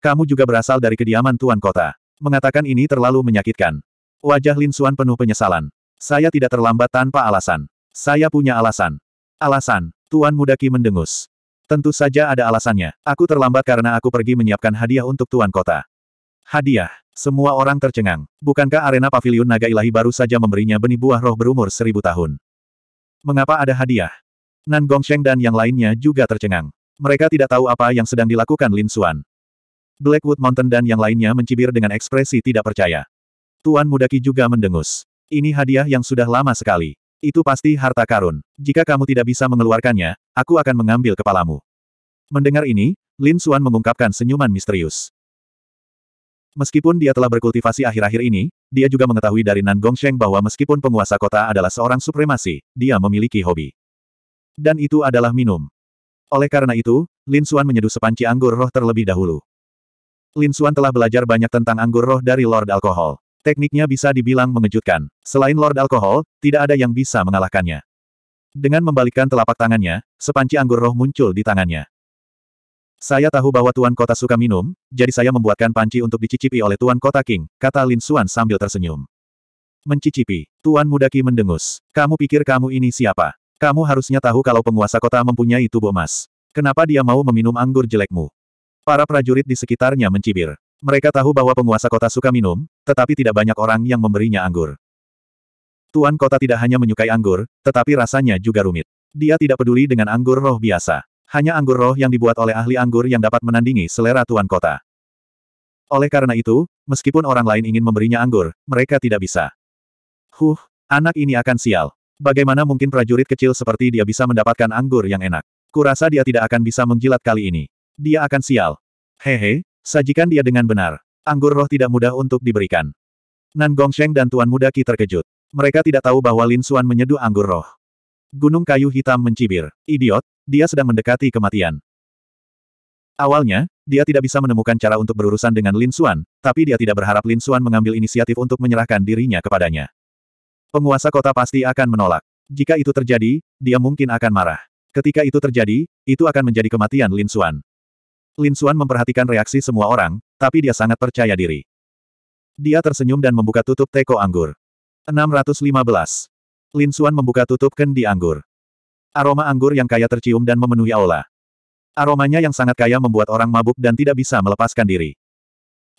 Kamu juga berasal dari kediaman tuan kota. Mengatakan ini terlalu menyakitkan. Wajah Lin Xuan penuh penyesalan. Saya tidak terlambat tanpa alasan. Saya punya alasan. Alasan, Tuan muda Ki mendengus. Tentu saja ada alasannya. Aku terlambat karena aku pergi menyiapkan hadiah untuk tuan kota. Hadiah. Semua orang tercengang. Bukankah arena pavilion naga ilahi baru saja memberinya benih buah roh berumur seribu tahun? Mengapa ada hadiah? Nan Gongsheng dan yang lainnya juga tercengang. Mereka tidak tahu apa yang sedang dilakukan Lin Xuan. Blackwood Mountain dan yang lainnya mencibir dengan ekspresi tidak percaya. Tuan Mudaki juga mendengus. Ini hadiah yang sudah lama sekali. Itu pasti harta karun. Jika kamu tidak bisa mengeluarkannya, aku akan mengambil kepalamu. Mendengar ini, Lin Xuan mengungkapkan senyuman misterius. Meskipun dia telah berkultivasi akhir-akhir ini, dia juga mengetahui dari Nan Sheng bahwa meskipun penguasa kota adalah seorang supremasi, dia memiliki hobi. Dan itu adalah minum. Oleh karena itu, Lin Xuan menyeduh sepanci anggur roh terlebih dahulu. Lin Xuan telah belajar banyak tentang anggur roh dari Lord Alkohol. Tekniknya bisa dibilang mengejutkan. Selain Lord Alkohol, tidak ada yang bisa mengalahkannya. Dengan membalikkan telapak tangannya, sepanci anggur roh muncul di tangannya. Saya tahu bahwa Tuan Kota suka minum, jadi saya membuatkan panci untuk dicicipi oleh Tuan Kota King, kata Lin Suan sambil tersenyum. Mencicipi, Tuan Mudaki mendengus. Kamu pikir kamu ini siapa? Kamu harusnya tahu kalau penguasa kota mempunyai tubuh emas. Kenapa dia mau meminum anggur jelekmu? Para prajurit di sekitarnya mencibir. Mereka tahu bahwa penguasa kota suka minum, tetapi tidak banyak orang yang memberinya anggur. Tuan kota tidak hanya menyukai anggur, tetapi rasanya juga rumit. Dia tidak peduli dengan anggur roh biasa. Hanya anggur roh yang dibuat oleh ahli anggur yang dapat menandingi selera tuan kota. Oleh karena itu, meskipun orang lain ingin memberinya anggur, mereka tidak bisa. Huh, anak ini akan sial. Bagaimana mungkin prajurit kecil seperti dia bisa mendapatkan anggur yang enak? Kurasa dia tidak akan bisa menjilat kali ini. Dia akan sial. Hehe, sajikan dia dengan benar anggur roh tidak mudah untuk diberikan. Nan Gongsheng dan Tuan Muda Ki terkejut. Mereka tidak tahu bahwa Lin Xuan menyeduh anggur roh. Gunung kayu hitam mencibir. Idiot, dia sedang mendekati kematian. Awalnya, dia tidak bisa menemukan cara untuk berurusan dengan Lin Xuan, tapi dia tidak berharap Lin Xuan mengambil inisiatif untuk menyerahkan dirinya kepadanya. Penguasa kota pasti akan menolak. Jika itu terjadi, dia mungkin akan marah. Ketika itu terjadi, itu akan menjadi kematian Lin Xuan. Lin Xuan memperhatikan reaksi semua orang, tapi dia sangat percaya diri. Dia tersenyum dan membuka tutup teko anggur. 615. Lin Xuan membuka tutup kendi anggur. Aroma anggur yang kaya tercium dan memenuhi aula. Aromanya yang sangat kaya membuat orang mabuk dan tidak bisa melepaskan diri.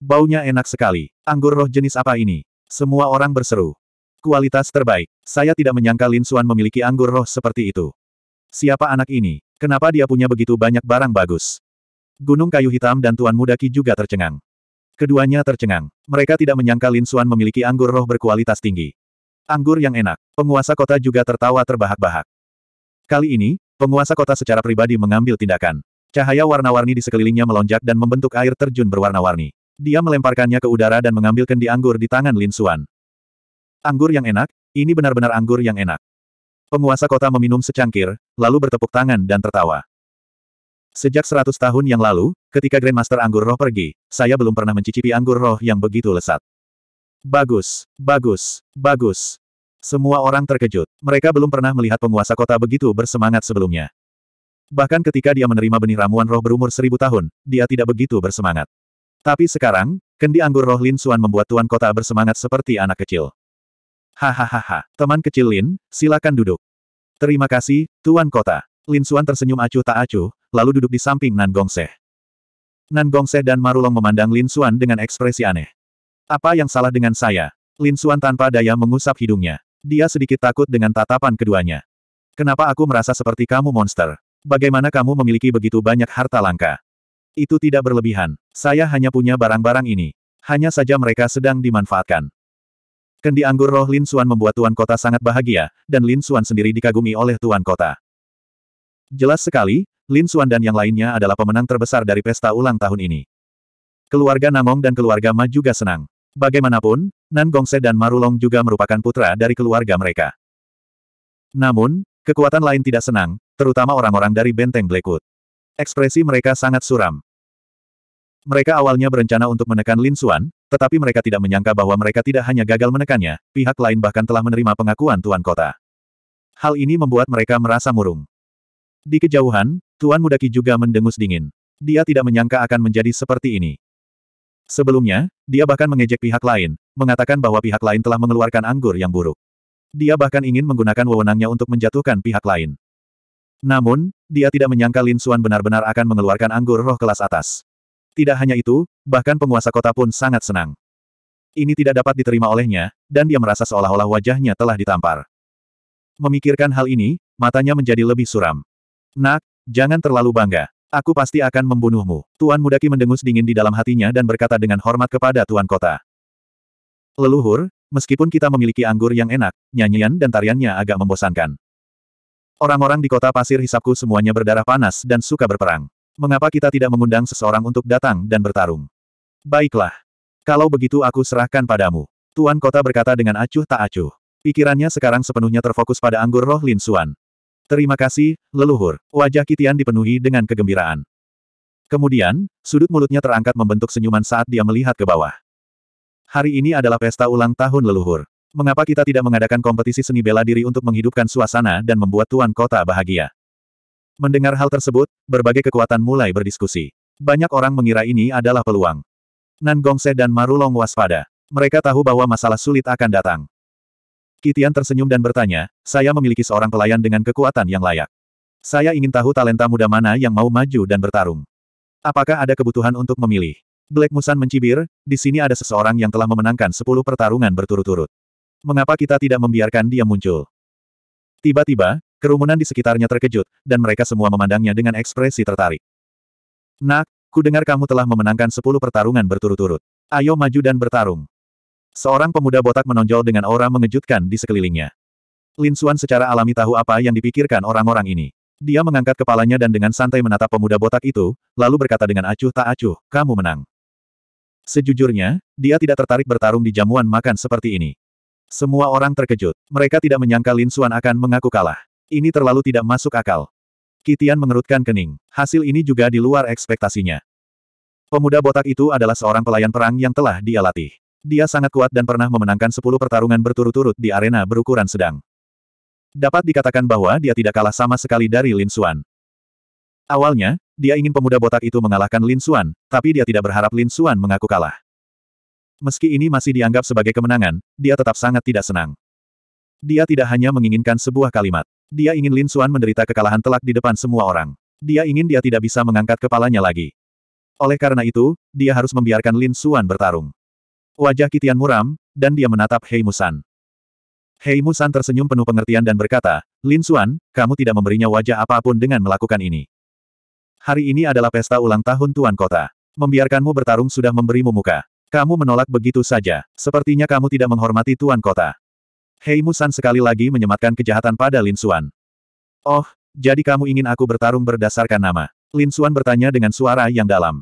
Baunya enak sekali. Anggur roh jenis apa ini? Semua orang berseru. Kualitas terbaik. Saya tidak menyangka Lin Xuan memiliki anggur roh seperti itu. Siapa anak ini? Kenapa dia punya begitu banyak barang bagus? Gunung Kayu Hitam dan Tuan Muda Ki juga tercengang. Keduanya tercengang. Mereka tidak menyangka Lin Suan memiliki anggur roh berkualitas tinggi. Anggur yang enak. Penguasa kota juga tertawa terbahak-bahak. Kali ini, penguasa kota secara pribadi mengambil tindakan. Cahaya warna-warni di sekelilingnya melonjak dan membentuk air terjun berwarna-warni. Dia melemparkannya ke udara dan mengambil kendi anggur di tangan Lin Suan. Anggur yang enak, ini benar-benar anggur yang enak. Penguasa kota meminum secangkir, lalu bertepuk tangan dan tertawa. Sejak seratus tahun yang lalu, ketika Grandmaster Anggur Roh pergi, saya belum pernah mencicipi anggur roh yang begitu lesat. Bagus, bagus, bagus. Semua orang terkejut. Mereka belum pernah melihat penguasa kota begitu bersemangat sebelumnya. Bahkan ketika dia menerima benih ramuan roh berumur seribu tahun, dia tidak begitu bersemangat. Tapi sekarang, kendi anggur roh Lin Suan membuat tuan kota bersemangat seperti anak kecil. Hahaha, teman kecil Lin, silakan duduk. Terima kasih, tuan kota. Lin Suan tersenyum acuh tak acuh, lalu duduk di samping Nan Gongseh. Nan Gongseh dan Marulong memandang Lin Xuan dengan ekspresi aneh. Apa yang salah dengan saya? Lin Xuan tanpa daya mengusap hidungnya. Dia sedikit takut dengan tatapan keduanya. Kenapa aku merasa seperti kamu monster? Bagaimana kamu memiliki begitu banyak harta langka? Itu tidak berlebihan. Saya hanya punya barang-barang ini. Hanya saja mereka sedang dimanfaatkan. Kendi anggur roh Lin Xuan membuat Tuan Kota sangat bahagia, dan Lin Xuan sendiri dikagumi oleh Tuan Kota. Jelas sekali, Lin Xuan dan yang lainnya adalah pemenang terbesar dari pesta ulang tahun ini. Keluarga Namong dan keluarga Ma juga senang. Bagaimanapun, Nan Gongse dan Marulong juga merupakan putra dari keluarga mereka. Namun, kekuatan lain tidak senang, terutama orang-orang dari benteng Blackwood. Ekspresi mereka sangat suram. Mereka awalnya berencana untuk menekan Lin Xuan, tetapi mereka tidak menyangka bahwa mereka tidak hanya gagal menekannya, pihak lain bahkan telah menerima pengakuan Tuan Kota. Hal ini membuat mereka merasa murung. Di kejauhan, Tuan Mudaki juga mendengus dingin. Dia tidak menyangka akan menjadi seperti ini. Sebelumnya, dia bahkan mengejek pihak lain, mengatakan bahwa pihak lain telah mengeluarkan anggur yang buruk. Dia bahkan ingin menggunakan wewenangnya untuk menjatuhkan pihak lain. Namun, dia tidak menyangka Lin Suan benar-benar akan mengeluarkan anggur roh kelas atas. Tidak hanya itu, bahkan penguasa kota pun sangat senang. Ini tidak dapat diterima olehnya, dan dia merasa seolah-olah wajahnya telah ditampar. Memikirkan hal ini, matanya menjadi lebih suram. Nak, jangan terlalu bangga. Aku pasti akan membunuhmu. Tuan Mudaki mendengus dingin di dalam hatinya dan berkata dengan hormat kepada Tuan Kota. Leluhur, meskipun kita memiliki anggur yang enak, nyanyian dan tariannya agak membosankan. Orang-orang di kota pasir hisapku semuanya berdarah panas dan suka berperang. Mengapa kita tidak mengundang seseorang untuk datang dan bertarung? Baiklah. Kalau begitu aku serahkan padamu. Tuan Kota berkata dengan acuh tak acuh. Pikirannya sekarang sepenuhnya terfokus pada anggur roh Lin Suan. Terima kasih, leluhur. Wajah Kitian dipenuhi dengan kegembiraan. Kemudian, sudut mulutnya terangkat membentuk senyuman saat dia melihat ke bawah. Hari ini adalah pesta ulang tahun leluhur. Mengapa kita tidak mengadakan kompetisi seni bela diri untuk menghidupkan suasana dan membuat tuan kota bahagia? Mendengar hal tersebut, berbagai kekuatan mulai berdiskusi. Banyak orang mengira ini adalah peluang. Nan Gongse dan Marulong waspada. Mereka tahu bahwa masalah sulit akan datang. Kitian tersenyum dan bertanya, saya memiliki seorang pelayan dengan kekuatan yang layak. Saya ingin tahu talenta muda mana yang mau maju dan bertarung. Apakah ada kebutuhan untuk memilih? Black Musan mencibir, di sini ada seseorang yang telah memenangkan sepuluh pertarungan berturut-turut. Mengapa kita tidak membiarkan dia muncul? Tiba-tiba, kerumunan di sekitarnya terkejut, dan mereka semua memandangnya dengan ekspresi tertarik. Nak, ku dengar kamu telah memenangkan sepuluh pertarungan berturut-turut. Ayo maju dan bertarung. Seorang pemuda botak menonjol dengan aura mengejutkan di sekelilingnya. Lin Xuan secara alami tahu apa yang dipikirkan orang-orang ini. Dia mengangkat kepalanya dan dengan santai menatap pemuda botak itu, lalu berkata dengan acuh tak acuh, kamu menang. Sejujurnya, dia tidak tertarik bertarung di jamuan makan seperti ini. Semua orang terkejut. Mereka tidak menyangka Lin Xuan akan mengaku kalah. Ini terlalu tidak masuk akal. Kitian mengerutkan kening. Hasil ini juga di luar ekspektasinya. Pemuda botak itu adalah seorang pelayan perang yang telah dia latih. Dia sangat kuat dan pernah memenangkan 10 pertarungan berturut-turut di arena berukuran sedang. Dapat dikatakan bahwa dia tidak kalah sama sekali dari Lin Xuan. Awalnya, dia ingin pemuda botak itu mengalahkan Lin Xuan, tapi dia tidak berharap Lin Xuan mengaku kalah. Meski ini masih dianggap sebagai kemenangan, dia tetap sangat tidak senang. Dia tidak hanya menginginkan sebuah kalimat. Dia ingin Lin Xuan menderita kekalahan telak di depan semua orang. Dia ingin dia tidak bisa mengangkat kepalanya lagi. Oleh karena itu, dia harus membiarkan Lin Xuan bertarung. Wajah Kitian muram, dan dia menatap Hei Musan. Hei Musan tersenyum penuh pengertian dan berkata, Lin Xuan, kamu tidak memberinya wajah apapun dengan melakukan ini. Hari ini adalah pesta ulang tahun Tuan Kota. Membiarkanmu bertarung sudah memberimu muka. Kamu menolak begitu saja. Sepertinya kamu tidak menghormati Tuan Kota. Hei Musan sekali lagi menyematkan kejahatan pada Lin Xuan. Oh, jadi kamu ingin aku bertarung berdasarkan nama? Lin Xuan bertanya dengan suara yang dalam.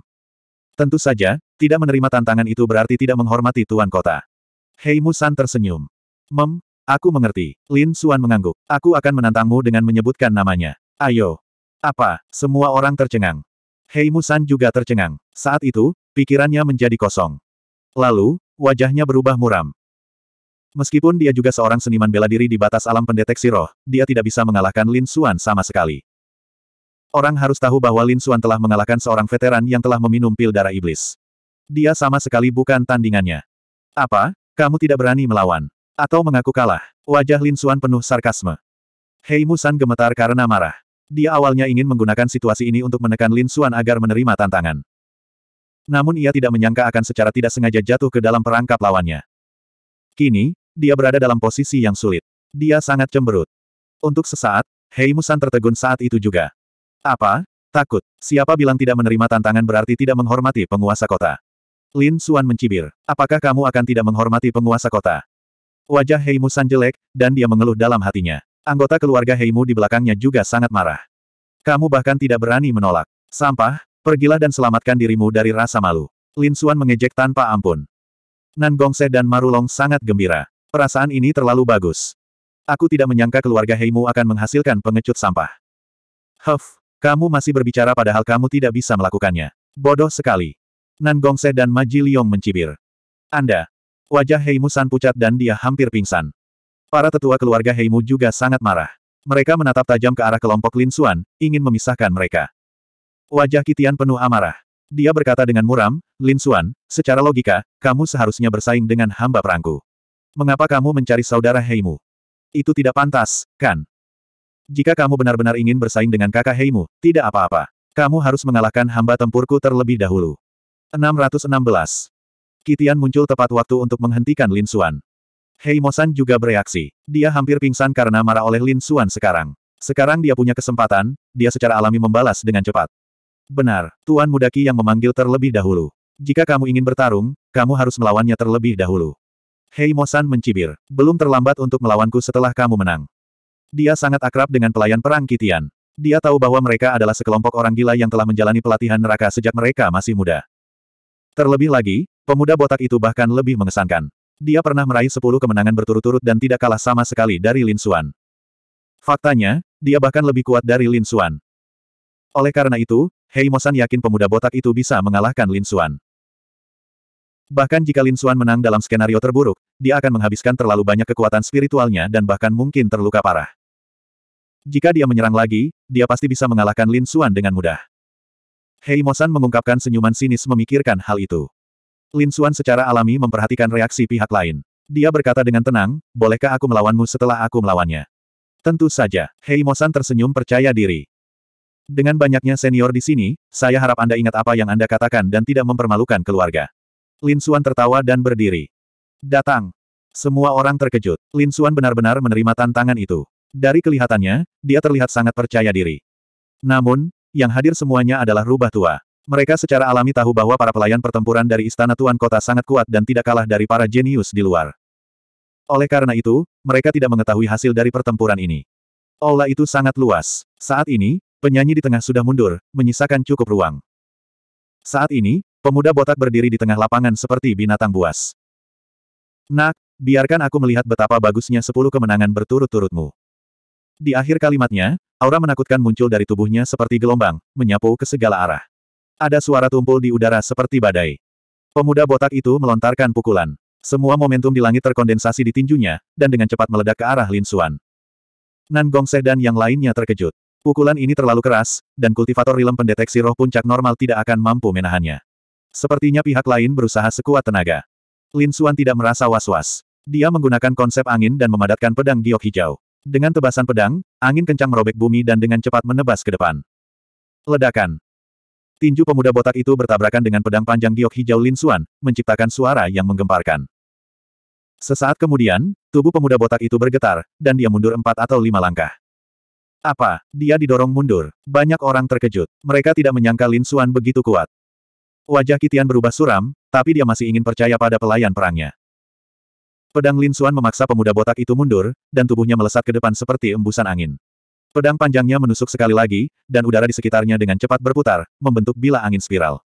Tentu saja, tidak menerima tantangan itu berarti tidak menghormati tuan kota. Hei Musan tersenyum. Mem, aku mengerti. Lin Suan mengangguk. Aku akan menantangmu dengan menyebutkan namanya. Ayo. Apa? Semua orang tercengang. Hei Musan juga tercengang. Saat itu, pikirannya menjadi kosong. Lalu, wajahnya berubah muram. Meskipun dia juga seorang seniman bela diri di batas alam pendeteksi roh, dia tidak bisa mengalahkan Lin Suan sama sekali. Orang harus tahu bahwa Lin Suan telah mengalahkan seorang veteran yang telah meminum pil darah iblis. Dia sama sekali bukan tandingannya. Apa? Kamu tidak berani melawan? Atau mengaku kalah? Wajah Lin Suan penuh sarkasme. Hei Musan gemetar karena marah. Dia awalnya ingin menggunakan situasi ini untuk menekan Lin Suan agar menerima tantangan. Namun ia tidak menyangka akan secara tidak sengaja jatuh ke dalam perangkap lawannya. Kini, dia berada dalam posisi yang sulit. Dia sangat cemberut. Untuk sesaat, Hei Musan tertegun saat itu juga. Apa? Takut. Siapa bilang tidak menerima tantangan berarti tidak menghormati penguasa kota. Lin Suan mencibir. Apakah kamu akan tidak menghormati penguasa kota? Wajah Heimu San jelek, dan dia mengeluh dalam hatinya. Anggota keluarga Heimu di belakangnya juga sangat marah. Kamu bahkan tidak berani menolak. Sampah, pergilah dan selamatkan dirimu dari rasa malu. Lin Suan mengejek tanpa ampun. Nan Gongse dan Marulong sangat gembira. Perasaan ini terlalu bagus. Aku tidak menyangka keluarga Heimu akan menghasilkan pengecut sampah. Huff, kamu masih berbicara padahal kamu tidak bisa melakukannya. Bodoh sekali. Nan Gongse dan Ma Jiliong mencibir. Anda. Wajah Heimu San pucat dan dia hampir pingsan. Para tetua keluarga Heimu juga sangat marah. Mereka menatap tajam ke arah kelompok Lin Suan, ingin memisahkan mereka. Wajah Kitian penuh amarah. Dia berkata dengan muram, Lin Suan, secara logika, kamu seharusnya bersaing dengan hamba perangku. Mengapa kamu mencari saudara Heimu? Itu tidak pantas, kan? Jika kamu benar-benar ingin bersaing dengan kakak Heimu, tidak apa-apa. Kamu harus mengalahkan hamba tempurku terlebih dahulu. 616. Kitian muncul tepat waktu untuk menghentikan Lin Xuan. Hei Mosan juga bereaksi. Dia hampir pingsan karena marah oleh Lin Xuan sekarang. Sekarang dia punya kesempatan, dia secara alami membalas dengan cepat. Benar, Tuan Mudaki yang memanggil terlebih dahulu. Jika kamu ingin bertarung, kamu harus melawannya terlebih dahulu. Hei Mosan mencibir. Belum terlambat untuk melawanku setelah kamu menang. Dia sangat akrab dengan pelayan perang Kitian. Dia tahu bahwa mereka adalah sekelompok orang gila yang telah menjalani pelatihan neraka sejak mereka masih muda. Terlebih lagi, pemuda botak itu bahkan lebih mengesankan. Dia pernah meraih sepuluh kemenangan berturut-turut dan tidak kalah sama sekali dari Lin Xuan. Faktanya, dia bahkan lebih kuat dari Lin Xuan. Oleh karena itu, Hei Mosan yakin pemuda botak itu bisa mengalahkan Lin Xuan. Bahkan jika Lin Xuan menang dalam skenario terburuk, dia akan menghabiskan terlalu banyak kekuatan spiritualnya dan bahkan mungkin terluka parah. Jika dia menyerang lagi, dia pasti bisa mengalahkan Lin Xuan dengan mudah. Hei Mosan mengungkapkan senyuman sinis memikirkan hal itu. Lin Xuan secara alami memperhatikan reaksi pihak lain. Dia berkata dengan tenang, bolehkah aku melawanmu setelah aku melawannya? Tentu saja, Hei Mosan tersenyum percaya diri. Dengan banyaknya senior di sini, saya harap Anda ingat apa yang Anda katakan dan tidak mempermalukan keluarga. Lin Xuan tertawa dan berdiri. Datang. Semua orang terkejut. Lin Xuan benar-benar menerima tantangan itu. Dari kelihatannya, dia terlihat sangat percaya diri. Namun, yang hadir semuanya adalah rubah tua. Mereka secara alami tahu bahwa para pelayan pertempuran dari istana tuan kota sangat kuat dan tidak kalah dari para jenius di luar. Oleh karena itu, mereka tidak mengetahui hasil dari pertempuran ini. Aula itu sangat luas. Saat ini, penyanyi di tengah sudah mundur, menyisakan cukup ruang. Saat ini, pemuda botak berdiri di tengah lapangan seperti binatang buas. Nak, biarkan aku melihat betapa bagusnya sepuluh kemenangan berturut-turutmu. Di akhir kalimatnya, aura menakutkan muncul dari tubuhnya seperti gelombang, menyapu ke segala arah. Ada suara tumpul di udara seperti badai. Pemuda botak itu melontarkan pukulan. Semua momentum di langit terkondensasi di tinjunya, dan dengan cepat meledak ke arah Lin Xuan. Nan Gongseh dan yang lainnya terkejut. Pukulan ini terlalu keras, dan kultivator rilem pendeteksi roh puncak normal tidak akan mampu menahannya. Sepertinya pihak lain berusaha sekuat tenaga. Lin Xuan tidak merasa was-was. Dia menggunakan konsep angin dan memadatkan pedang giok hijau. Dengan tebasan pedang, angin kencang merobek bumi dan dengan cepat menebas ke depan. Ledakan. Tinju pemuda botak itu bertabrakan dengan pedang panjang giok hijau Lin Suan, menciptakan suara yang menggemparkan. Sesaat kemudian, tubuh pemuda botak itu bergetar, dan dia mundur empat atau lima langkah. Apa? Dia didorong mundur. Banyak orang terkejut. Mereka tidak menyangka Lin Suan begitu kuat. Wajah Kitian berubah suram, tapi dia masih ingin percaya pada pelayan perangnya. Pedang Lin Xuan memaksa pemuda botak itu mundur, dan tubuhnya melesat ke depan seperti embusan angin. Pedang panjangnya menusuk sekali lagi, dan udara di sekitarnya dengan cepat berputar, membentuk bila angin spiral.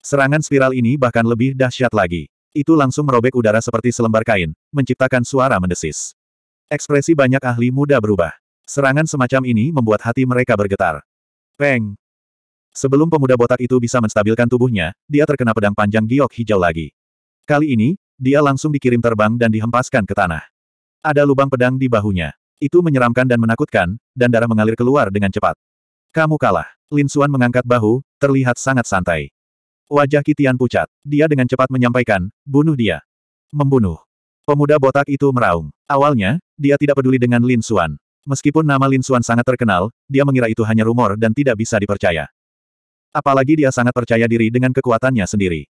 Serangan spiral ini bahkan lebih dahsyat lagi. Itu langsung merobek udara seperti selembar kain, menciptakan suara mendesis. Ekspresi banyak ahli muda berubah. Serangan semacam ini membuat hati mereka bergetar. Peng! Sebelum pemuda botak itu bisa menstabilkan tubuhnya, dia terkena pedang panjang giok hijau lagi. Kali ini, dia langsung dikirim terbang dan dihempaskan ke tanah. Ada lubang pedang di bahunya. Itu menyeramkan dan menakutkan, dan darah mengalir keluar dengan cepat. Kamu kalah. Lin Suan mengangkat bahu, terlihat sangat santai. Wajah Kitian pucat. Dia dengan cepat menyampaikan, bunuh dia. Membunuh. Pemuda botak itu meraung. Awalnya, dia tidak peduli dengan Lin Suan. Meskipun nama Lin Suan sangat terkenal, dia mengira itu hanya rumor dan tidak bisa dipercaya. Apalagi dia sangat percaya diri dengan kekuatannya sendiri.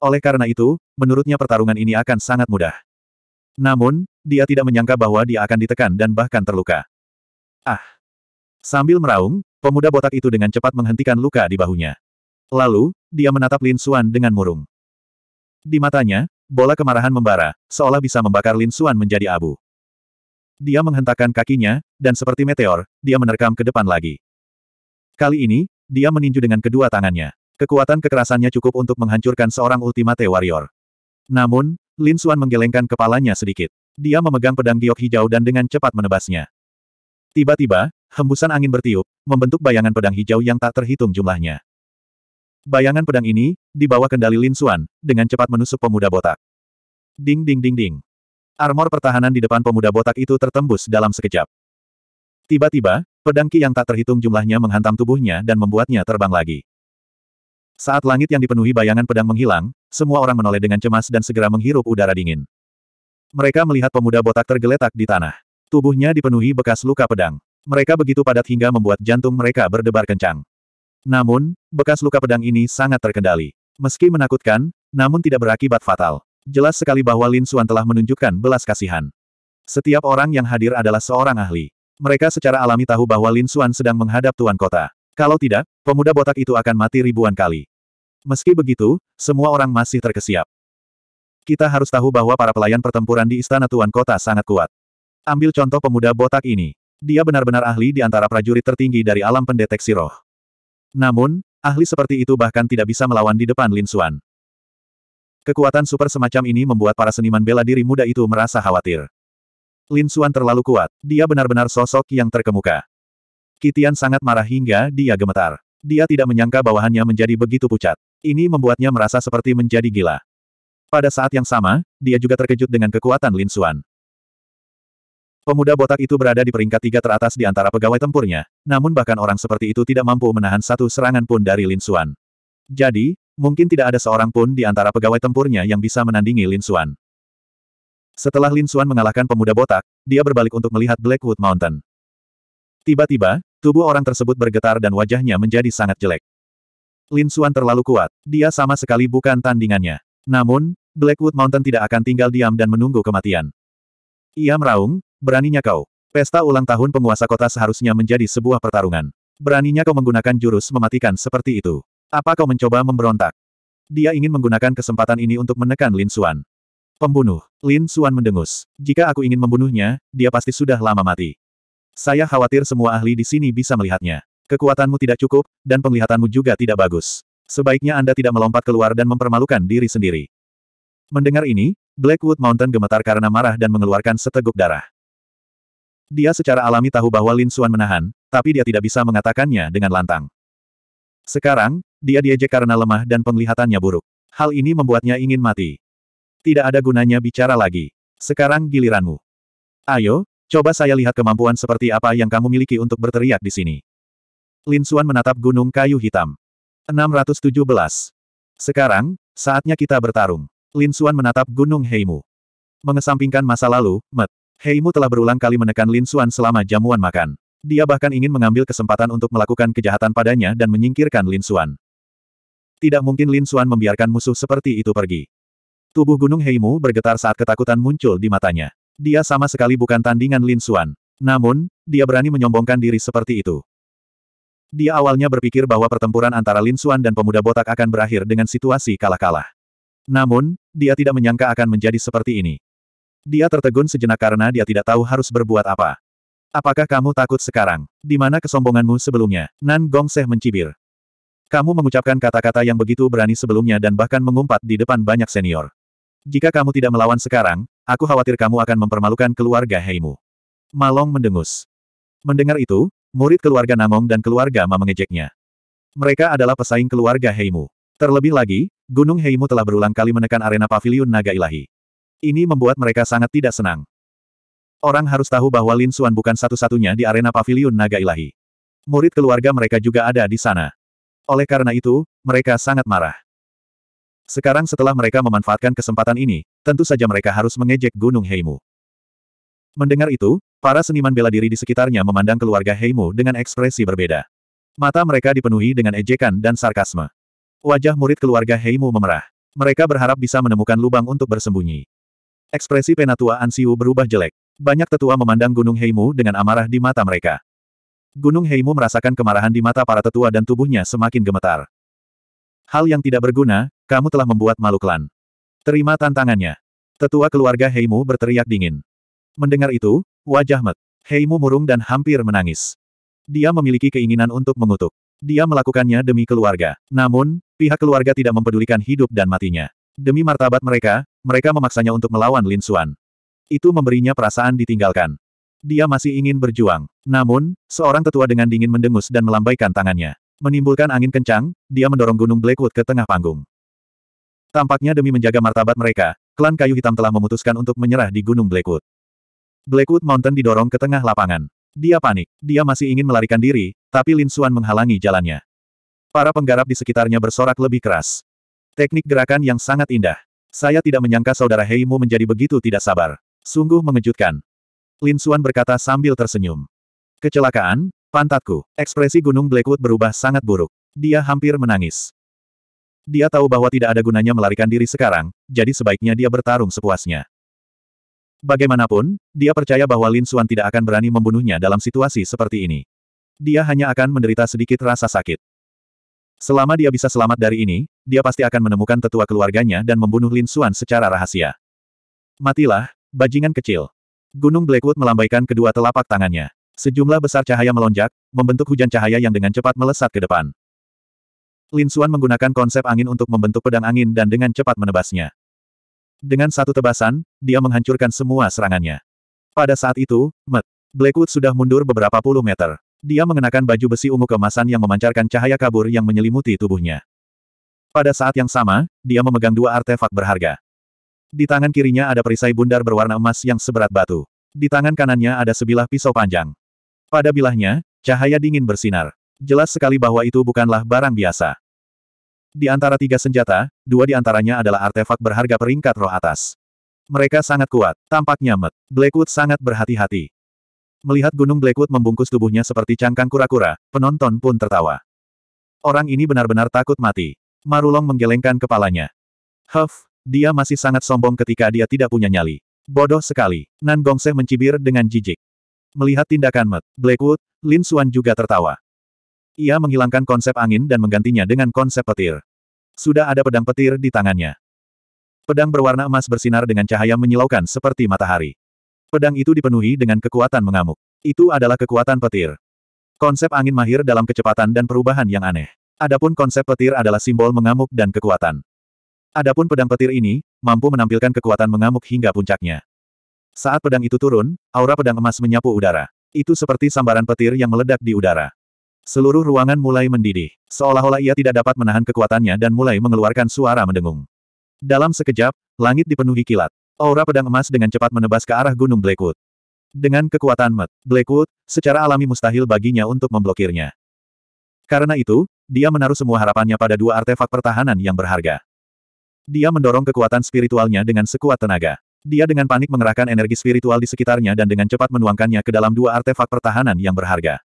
Oleh karena itu, menurutnya pertarungan ini akan sangat mudah. Namun, dia tidak menyangka bahwa dia akan ditekan dan bahkan terluka. Ah! Sambil meraung, pemuda botak itu dengan cepat menghentikan luka di bahunya. Lalu, dia menatap Lin Xuan dengan murung. Di matanya, bola kemarahan membara, seolah bisa membakar Lin Xuan menjadi abu. Dia menghentakkan kakinya, dan seperti meteor, dia menerkam ke depan lagi. Kali ini, dia meninju dengan kedua tangannya. Kekuatan kekerasannya cukup untuk menghancurkan seorang Ultimate Warrior. Namun, Lin Xuan menggelengkan kepalanya sedikit. Dia memegang pedang giok hijau dan dengan cepat menebasnya. Tiba-tiba, hembusan angin bertiup, membentuk bayangan pedang hijau yang tak terhitung jumlahnya. Bayangan pedang ini, dibawa kendali Lin Xuan, dengan cepat menusuk pemuda botak. Ding ding ding ding. Armor pertahanan di depan pemuda botak itu tertembus dalam sekejap. Tiba-tiba, pedang ki yang tak terhitung jumlahnya menghantam tubuhnya dan membuatnya terbang lagi. Saat langit yang dipenuhi bayangan pedang menghilang, semua orang menoleh dengan cemas dan segera menghirup udara dingin. Mereka melihat pemuda botak tergeletak di tanah. Tubuhnya dipenuhi bekas luka pedang. Mereka begitu padat hingga membuat jantung mereka berdebar kencang. Namun, bekas luka pedang ini sangat terkendali. Meski menakutkan, namun tidak berakibat fatal. Jelas sekali bahwa Lin Xuan telah menunjukkan belas kasihan. Setiap orang yang hadir adalah seorang ahli. Mereka secara alami tahu bahwa Lin Xuan sedang menghadap Tuan Kota. Kalau tidak, pemuda botak itu akan mati ribuan kali. Meski begitu, semua orang masih terkesiap. Kita harus tahu bahwa para pelayan pertempuran di Istana Tuan Kota sangat kuat. Ambil contoh pemuda botak ini. Dia benar-benar ahli di antara prajurit tertinggi dari alam pendeteksi roh. Namun, ahli seperti itu bahkan tidak bisa melawan di depan Lin Xuan. Kekuatan super semacam ini membuat para seniman bela diri muda itu merasa khawatir. Lin Xuan terlalu kuat, dia benar-benar sosok yang terkemuka. Kitian sangat marah hingga dia gemetar. Dia tidak menyangka bawahannya menjadi begitu pucat. Ini membuatnya merasa seperti menjadi gila. Pada saat yang sama, dia juga terkejut dengan kekuatan Lin Xuan. Pemuda botak itu berada di peringkat tiga teratas di antara pegawai tempurnya, namun bahkan orang seperti itu tidak mampu menahan satu serangan pun dari Lin Xuan. Jadi, mungkin tidak ada seorang pun di antara pegawai tempurnya yang bisa menandingi Lin Xuan. Setelah Lin Xuan mengalahkan pemuda botak, dia berbalik untuk melihat Blackwood Mountain. Tiba-tiba, tubuh orang tersebut bergetar dan wajahnya menjadi sangat jelek. Lin Suan terlalu kuat. Dia sama sekali bukan tandingannya. Namun, Blackwood Mountain tidak akan tinggal diam dan menunggu kematian. Ia meraung, beraninya kau. Pesta ulang tahun penguasa kota seharusnya menjadi sebuah pertarungan. Beraninya kau menggunakan jurus mematikan seperti itu. Apa kau mencoba memberontak? Dia ingin menggunakan kesempatan ini untuk menekan Lin Suan. Pembunuh. Lin Suan mendengus. Jika aku ingin membunuhnya, dia pasti sudah lama mati. Saya khawatir semua ahli di sini bisa melihatnya. Kekuatanmu tidak cukup, dan penglihatanmu juga tidak bagus. Sebaiknya Anda tidak melompat keluar dan mempermalukan diri sendiri. Mendengar ini, Blackwood Mountain gemetar karena marah dan mengeluarkan seteguk darah. Dia secara alami tahu bahwa Lin Suan menahan, tapi dia tidak bisa mengatakannya dengan lantang. Sekarang, dia diejek karena lemah dan penglihatannya buruk. Hal ini membuatnya ingin mati. Tidak ada gunanya bicara lagi. Sekarang giliranmu. Ayo, coba saya lihat kemampuan seperti apa yang kamu miliki untuk berteriak di sini. Lin Suan menatap gunung kayu hitam. 617. Sekarang, saatnya kita bertarung. Lin Suan menatap gunung Heimu. Mengesampingkan masa lalu, Met. Heimu telah berulang kali menekan Lin Suan selama jamuan makan. Dia bahkan ingin mengambil kesempatan untuk melakukan kejahatan padanya dan menyingkirkan Lin Suan. Tidak mungkin Lin Suan membiarkan musuh seperti itu pergi. Tubuh Gunung Heimu bergetar saat ketakutan muncul di matanya. Dia sama sekali bukan tandingan Lin Suan. Namun, dia berani menyombongkan diri seperti itu. Dia awalnya berpikir bahwa pertempuran antara Lin Xuan dan pemuda botak akan berakhir dengan situasi kalah-kalah. Namun, dia tidak menyangka akan menjadi seperti ini. Dia tertegun sejenak karena dia tidak tahu harus berbuat apa. Apakah kamu takut sekarang? Di mana kesombonganmu sebelumnya? Nan Gong Seh mencibir. Kamu mengucapkan kata-kata yang begitu berani sebelumnya dan bahkan mengumpat di depan banyak senior. Jika kamu tidak melawan sekarang, aku khawatir kamu akan mempermalukan keluarga Heimu. Malong mendengus. Mendengar itu, Murid keluarga Namong dan keluarga Ma mengejeknya. Mereka adalah pesaing keluarga Heimu. Terlebih lagi, Gunung Heimu telah berulang kali menekan arena Pavilion naga ilahi. Ini membuat mereka sangat tidak senang. Orang harus tahu bahwa Lin Xuan bukan satu-satunya di arena Pavilion naga ilahi. Murid keluarga mereka juga ada di sana. Oleh karena itu, mereka sangat marah. Sekarang setelah mereka memanfaatkan kesempatan ini, tentu saja mereka harus mengejek Gunung Heimu. Mendengar itu, Para seniman bela diri di sekitarnya memandang keluarga Heimu dengan ekspresi berbeda. Mata mereka dipenuhi dengan ejekan dan sarkasme. Wajah murid keluarga Heimu memerah. Mereka berharap bisa menemukan lubang untuk bersembunyi. Ekspresi penatua Ansiu berubah jelek. Banyak tetua memandang Gunung Heimu dengan amarah di mata mereka. Gunung Heimu merasakan kemarahan di mata para tetua dan tubuhnya semakin gemetar. Hal yang tidak berguna, kamu telah membuat malu klan. Terima tantangannya. Tetua keluarga Heimu berteriak dingin. Mendengar itu, Wajah Mek. Heimu murung dan hampir menangis. Dia memiliki keinginan untuk mengutuk. Dia melakukannya demi keluarga. Namun, pihak keluarga tidak mempedulikan hidup dan matinya. Demi martabat mereka, mereka memaksanya untuk melawan Lin Xuan. Itu memberinya perasaan ditinggalkan. Dia masih ingin berjuang. Namun, seorang tetua dengan dingin mendengus dan melambaikan tangannya. Menimbulkan angin kencang, dia mendorong gunung Blackwood ke tengah panggung. Tampaknya demi menjaga martabat mereka, klan kayu hitam telah memutuskan untuk menyerah di gunung Blackwood. Blackwood Mountain didorong ke tengah lapangan. Dia panik. Dia masih ingin melarikan diri, tapi Lin Xuan menghalangi jalannya. Para penggarap di sekitarnya bersorak lebih keras. Teknik gerakan yang sangat indah. Saya tidak menyangka saudara Heimu menjadi begitu tidak sabar. Sungguh mengejutkan. Lin Xuan berkata sambil tersenyum. Kecelakaan, pantatku. Ekspresi Gunung Blackwood berubah sangat buruk. Dia hampir menangis. Dia tahu bahwa tidak ada gunanya melarikan diri sekarang, jadi sebaiknya dia bertarung sepuasnya. Bagaimanapun, dia percaya bahwa Lin Suan tidak akan berani membunuhnya dalam situasi seperti ini. Dia hanya akan menderita sedikit rasa sakit. Selama dia bisa selamat dari ini, dia pasti akan menemukan tetua keluarganya dan membunuh Lin Suan secara rahasia. Matilah, bajingan kecil. Gunung Blackwood melambaikan kedua telapak tangannya. Sejumlah besar cahaya melonjak, membentuk hujan cahaya yang dengan cepat melesat ke depan. Lin Suan menggunakan konsep angin untuk membentuk pedang angin dan dengan cepat menebasnya. Dengan satu tebasan, dia menghancurkan semua serangannya. Pada saat itu, Matt Blackwood sudah mundur beberapa puluh meter. Dia mengenakan baju besi ungu kemasan yang memancarkan cahaya kabur yang menyelimuti tubuhnya. Pada saat yang sama, dia memegang dua artefak berharga. Di tangan kirinya ada perisai bundar berwarna emas yang seberat batu. Di tangan kanannya ada sebilah pisau panjang. Pada bilahnya, cahaya dingin bersinar. Jelas sekali bahwa itu bukanlah barang biasa. Di antara tiga senjata, dua di antaranya adalah artefak berharga peringkat roh atas. Mereka sangat kuat, tampaknya Mek. Blackwood sangat berhati-hati. Melihat gunung Blackwood membungkus tubuhnya seperti cangkang kura-kura, penonton pun tertawa. Orang ini benar-benar takut mati. Marulong menggelengkan kepalanya. Huff, dia masih sangat sombong ketika dia tidak punya nyali. Bodoh sekali. Nan Gongseh mencibir dengan jijik. Melihat tindakan Mek, Blackwood, Lin Suan juga tertawa. Ia menghilangkan konsep angin dan menggantinya dengan konsep petir. Sudah ada pedang petir di tangannya. Pedang berwarna emas bersinar dengan cahaya menyilaukan seperti matahari. Pedang itu dipenuhi dengan kekuatan mengamuk. Itu adalah kekuatan petir. Konsep angin mahir dalam kecepatan dan perubahan yang aneh. Adapun konsep petir adalah simbol mengamuk dan kekuatan. Adapun pedang petir ini, mampu menampilkan kekuatan mengamuk hingga puncaknya. Saat pedang itu turun, aura pedang emas menyapu udara. Itu seperti sambaran petir yang meledak di udara. Seluruh ruangan mulai mendidih. Seolah-olah ia tidak dapat menahan kekuatannya dan mulai mengeluarkan suara mendengung. Dalam sekejap, langit dipenuhi kilat. Aura pedang emas dengan cepat menebas ke arah Gunung Blackwood. Dengan kekuatan Met, Blackwood, secara alami mustahil baginya untuk memblokirnya. Karena itu, dia menaruh semua harapannya pada dua artefak pertahanan yang berharga. Dia mendorong kekuatan spiritualnya dengan sekuat tenaga. Dia dengan panik mengerahkan energi spiritual di sekitarnya dan dengan cepat menuangkannya ke dalam dua artefak pertahanan yang berharga.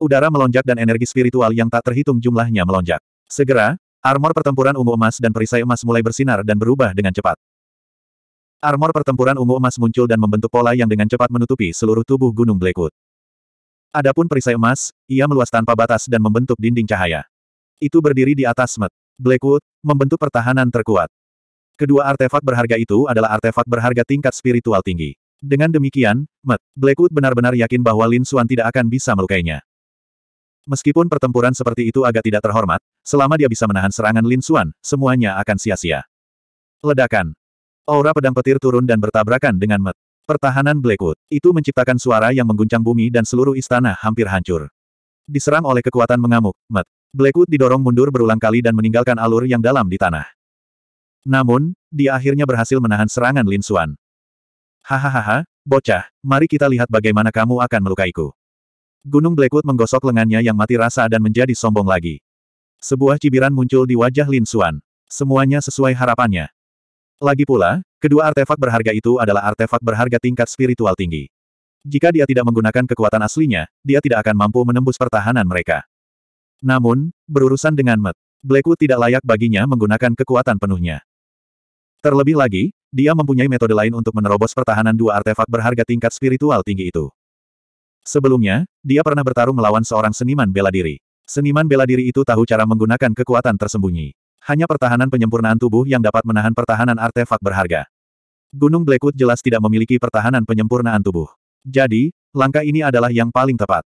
Udara melonjak dan energi spiritual yang tak terhitung jumlahnya melonjak. Segera, armor pertempuran ungu emas dan perisai emas mulai bersinar dan berubah dengan cepat. Armor pertempuran ungu emas muncul dan membentuk pola yang dengan cepat menutupi seluruh tubuh Gunung Blackwood. Adapun perisai emas, ia meluas tanpa batas dan membentuk dinding cahaya. Itu berdiri di atas Met. Blackwood, membentuk pertahanan terkuat. Kedua artefak berharga itu adalah artefak berharga tingkat spiritual tinggi. Dengan demikian, Met, Blackwood benar-benar yakin bahwa Lin Suan tidak akan bisa melukainya. Meskipun pertempuran seperti itu agak tidak terhormat, selama dia bisa menahan serangan Lin Xuan, semuanya akan sia-sia. Ledakan. Aura pedang petir turun dan bertabrakan dengan Met. Pertahanan Blackwood. Itu menciptakan suara yang mengguncang bumi dan seluruh istana hampir hancur. Diserang oleh kekuatan mengamuk, Met. Blackwood didorong mundur berulang kali dan meninggalkan alur yang dalam di tanah. Namun, dia akhirnya berhasil menahan serangan Lin Xuan. Hahaha, bocah, mari kita lihat bagaimana kamu akan melukaiku. Gunung Blackwood menggosok lengannya yang mati rasa dan menjadi sombong lagi. Sebuah cibiran muncul di wajah Lin Xuan. Semuanya sesuai harapannya. Lagi pula, kedua artefak berharga itu adalah artefak berharga tingkat spiritual tinggi. Jika dia tidak menggunakan kekuatan aslinya, dia tidak akan mampu menembus pertahanan mereka. Namun, berurusan dengan Met, Blackwood tidak layak baginya menggunakan kekuatan penuhnya. Terlebih lagi, dia mempunyai metode lain untuk menerobos pertahanan dua artefak berharga tingkat spiritual tinggi itu. Sebelumnya, dia pernah bertarung melawan seorang seniman bela diri. Seniman bela diri itu tahu cara menggunakan kekuatan tersembunyi. Hanya pertahanan penyempurnaan tubuh yang dapat menahan pertahanan artefak berharga. Gunung Blackwood jelas tidak memiliki pertahanan penyempurnaan tubuh. Jadi, langkah ini adalah yang paling tepat.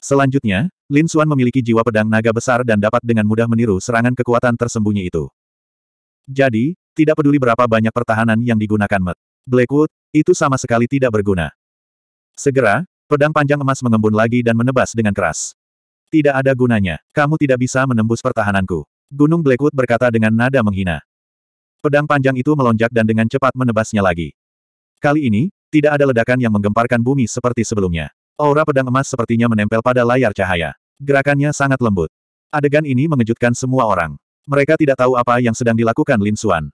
Selanjutnya, Lin Xuan memiliki jiwa pedang naga besar dan dapat dengan mudah meniru serangan kekuatan tersembunyi itu. Jadi, tidak peduli berapa banyak pertahanan yang digunakan Met. Blackwood, itu sama sekali tidak berguna. Segera, pedang panjang emas mengembun lagi dan menebas dengan keras. Tidak ada gunanya, kamu tidak bisa menembus pertahananku. Gunung Blackwood berkata dengan nada menghina. Pedang panjang itu melonjak dan dengan cepat menebasnya lagi. Kali ini, tidak ada ledakan yang menggemparkan bumi seperti sebelumnya. Aura pedang emas sepertinya menempel pada layar cahaya. Gerakannya sangat lembut. Adegan ini mengejutkan semua orang. Mereka tidak tahu apa yang sedang dilakukan Lin Xuan.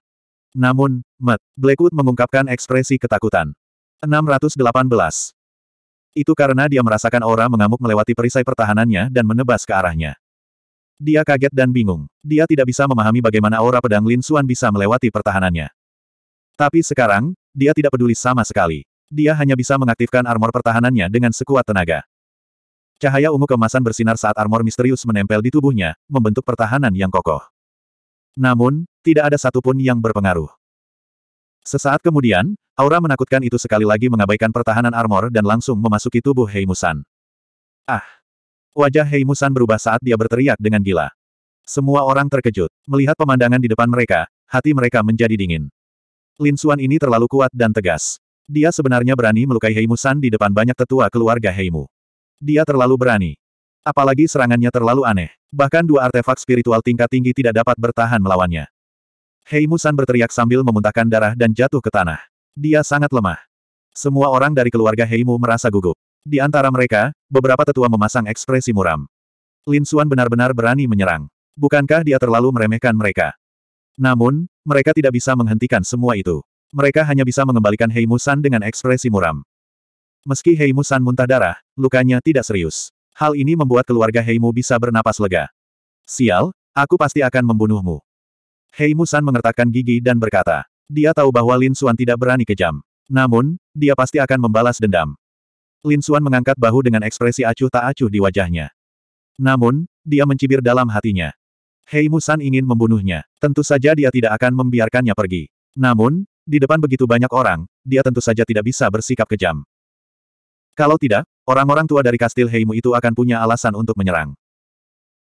Namun, Matt, Blackwood mengungkapkan ekspresi ketakutan. 618. Itu karena dia merasakan aura mengamuk melewati perisai pertahanannya dan menebas ke arahnya. Dia kaget dan bingung. Dia tidak bisa memahami bagaimana aura pedang Lin Xuan bisa melewati pertahanannya. Tapi sekarang, dia tidak peduli sama sekali. Dia hanya bisa mengaktifkan armor pertahanannya dengan sekuat tenaga. Cahaya ungu kemasan bersinar saat armor misterius menempel di tubuhnya, membentuk pertahanan yang kokoh. Namun, tidak ada satupun yang berpengaruh. Sesaat kemudian, aura menakutkan itu sekali lagi mengabaikan pertahanan armor dan langsung memasuki tubuh Heimusan. Ah! Wajah Heimusan berubah saat dia berteriak dengan gila. Semua orang terkejut. Melihat pemandangan di depan mereka, hati mereka menjadi dingin. Lin Suan ini terlalu kuat dan tegas. Dia sebenarnya berani melukai Heimusan di depan banyak tetua keluarga Heimu. Dia terlalu berani. Apalagi serangannya terlalu aneh. Bahkan dua artefak spiritual tingkat tinggi tidak dapat bertahan melawannya. Hei Musan berteriak sambil memuntahkan darah dan jatuh ke tanah. Dia sangat lemah. Semua orang dari keluarga Heimu merasa gugup. Di antara mereka, beberapa tetua memasang ekspresi muram. Lin Suan benar-benar berani menyerang. Bukankah dia terlalu meremehkan mereka? Namun, mereka tidak bisa menghentikan semua itu. Mereka hanya bisa mengembalikan Hei Musan dengan ekspresi muram. Meski Hei Musan muntah darah, lukanya tidak serius. Hal ini membuat keluarga Heimu bisa bernapas lega. Sial, aku pasti akan membunuhmu. Hei Musan mengertakkan gigi dan berkata, dia tahu bahwa Lin Suan tidak berani kejam. Namun, dia pasti akan membalas dendam. Lin Suan mengangkat bahu dengan ekspresi acuh tak acuh di wajahnya. Namun, dia mencibir dalam hatinya. Hei Musan ingin membunuhnya. Tentu saja dia tidak akan membiarkannya pergi. Namun, di depan begitu banyak orang, dia tentu saja tidak bisa bersikap kejam. Kalau tidak, orang-orang tua dari kastil Heimu itu akan punya alasan untuk menyerang.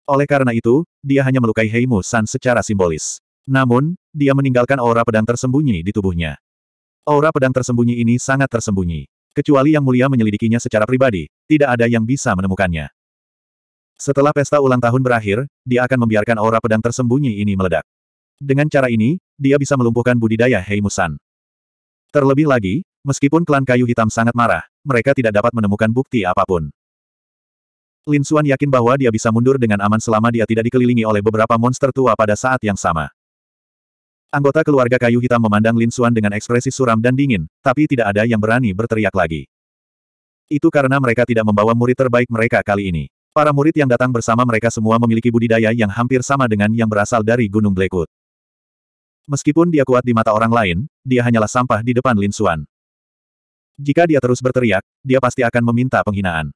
Oleh karena itu, dia hanya melukai Heimu San secara simbolis. Namun, dia meninggalkan aura pedang tersembunyi di tubuhnya. Aura pedang tersembunyi ini sangat tersembunyi. Kecuali yang mulia menyelidikinya secara pribadi, tidak ada yang bisa menemukannya. Setelah pesta ulang tahun berakhir, dia akan membiarkan aura pedang tersembunyi ini meledak. Dengan cara ini, dia bisa melumpuhkan budidaya Hei Musan. Terlebih lagi, meskipun klan kayu hitam sangat marah, mereka tidak dapat menemukan bukti apapun. Lin Xuan yakin bahwa dia bisa mundur dengan aman selama dia tidak dikelilingi oleh beberapa monster tua pada saat yang sama. Anggota keluarga kayu hitam memandang Lin Xuan dengan ekspresi suram dan dingin, tapi tidak ada yang berani berteriak lagi. Itu karena mereka tidak membawa murid terbaik mereka kali ini. Para murid yang datang bersama mereka semua memiliki budidaya yang hampir sama dengan yang berasal dari Gunung Blackwood. Meskipun dia kuat di mata orang lain, dia hanyalah sampah di depan Lin Xuan. Jika dia terus berteriak, dia pasti akan meminta penghinaan.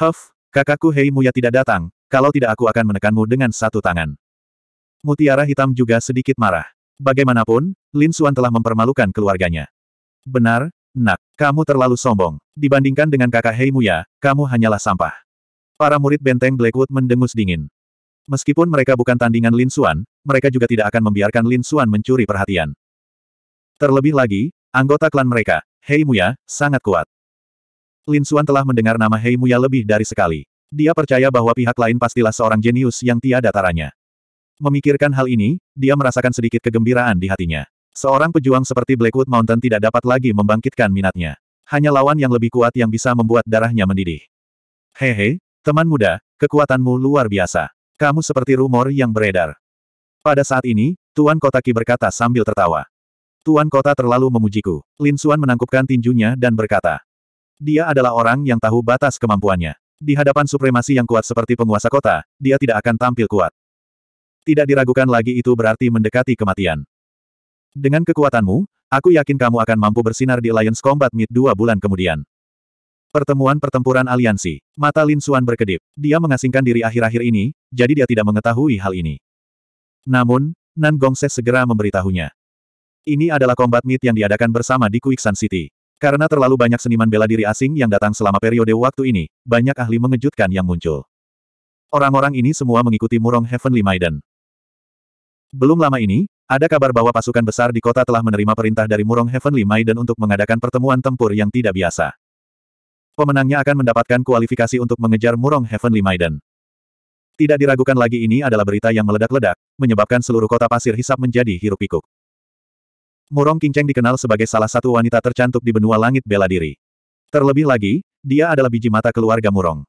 Huff, kakakku Hei Muya tidak datang, kalau tidak aku akan menekanmu dengan satu tangan. Mutiara Hitam juga sedikit marah. Bagaimanapun, Lin Suan telah mempermalukan keluarganya. Benar, nak, kamu terlalu sombong. Dibandingkan dengan kakak Hei Muya, kamu hanyalah sampah. Para murid benteng Blackwood mendengus dingin. Meskipun mereka bukan tandingan Lin Suan, mereka juga tidak akan membiarkan Lin Suan mencuri perhatian. Terlebih lagi, anggota klan mereka, Hei Muya, sangat kuat. Lin Suan telah mendengar nama Hei Muya lebih dari sekali. Dia percaya bahwa pihak lain pastilah seorang jenius yang tiada taranya. Memikirkan hal ini, dia merasakan sedikit kegembiraan di hatinya. Seorang pejuang seperti Blackwood Mountain tidak dapat lagi membangkitkan minatnya. Hanya lawan yang lebih kuat yang bisa membuat darahnya mendidih. Hehe, teman muda, kekuatanmu luar biasa. Kamu seperti rumor yang beredar. Pada saat ini, Tuan Kotaki berkata sambil tertawa. Tuan Kota terlalu memujiku. Lin Suan menangkupkan tinjunya dan berkata. Dia adalah orang yang tahu batas kemampuannya. Di hadapan supremasi yang kuat seperti penguasa kota, dia tidak akan tampil kuat tidak diragukan lagi itu berarti mendekati kematian. Dengan kekuatanmu, aku yakin kamu akan mampu bersinar di Alliance Combat Meet dua bulan kemudian. Pertemuan pertempuran aliansi. Mata Lin Xuan berkedip. Dia mengasingkan diri akhir-akhir ini, jadi dia tidak mengetahui hal ini. Namun, Nan Gongse segera memberitahunya. Ini adalah combat meet yang diadakan bersama di Kuiksan City. Karena terlalu banyak seniman bela diri asing yang datang selama periode waktu ini, banyak ahli mengejutkan yang muncul. Orang-orang ini semua mengikuti Murong Heavenly Maiden. Belum lama ini, ada kabar bahwa pasukan besar di kota telah menerima perintah dari Murong Heavenly Maiden untuk mengadakan pertemuan tempur yang tidak biasa. Pemenangnya akan mendapatkan kualifikasi untuk mengejar Murong Heavenly Maiden. Tidak diragukan lagi ini adalah berita yang meledak-ledak, menyebabkan seluruh kota pasir hisap menjadi hiruk-pikuk. Murong Kinceng dikenal sebagai salah satu wanita tercantik di benua langit bela diri. Terlebih lagi, dia adalah biji mata keluarga Murong.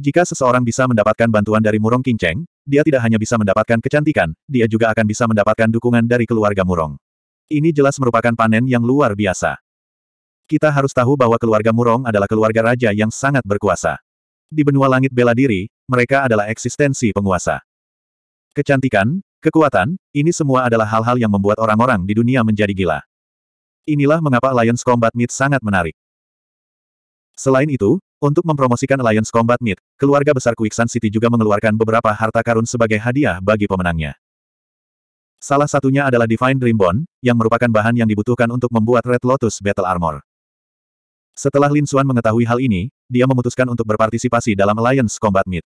Jika seseorang bisa mendapatkan bantuan dari Murong Kinceng, dia tidak hanya bisa mendapatkan kecantikan, dia juga akan bisa mendapatkan dukungan dari keluarga Murong. Ini jelas merupakan panen yang luar biasa. Kita harus tahu bahwa keluarga Murong adalah keluarga raja yang sangat berkuasa. Di benua langit bela diri, mereka adalah eksistensi penguasa. Kecantikan, kekuatan, ini semua adalah hal-hal yang membuat orang-orang di dunia menjadi gila. Inilah mengapa Lions Combat Meet sangat menarik. Selain itu, untuk mempromosikan Alliance Combat Meet, keluarga besar Quicksand City juga mengeluarkan beberapa harta karun sebagai hadiah bagi pemenangnya. Salah satunya adalah Divine Dream yang merupakan bahan yang dibutuhkan untuk membuat Red Lotus Battle Armor. Setelah Lin Xuan mengetahui hal ini, dia memutuskan untuk berpartisipasi dalam Alliance Combat Meet.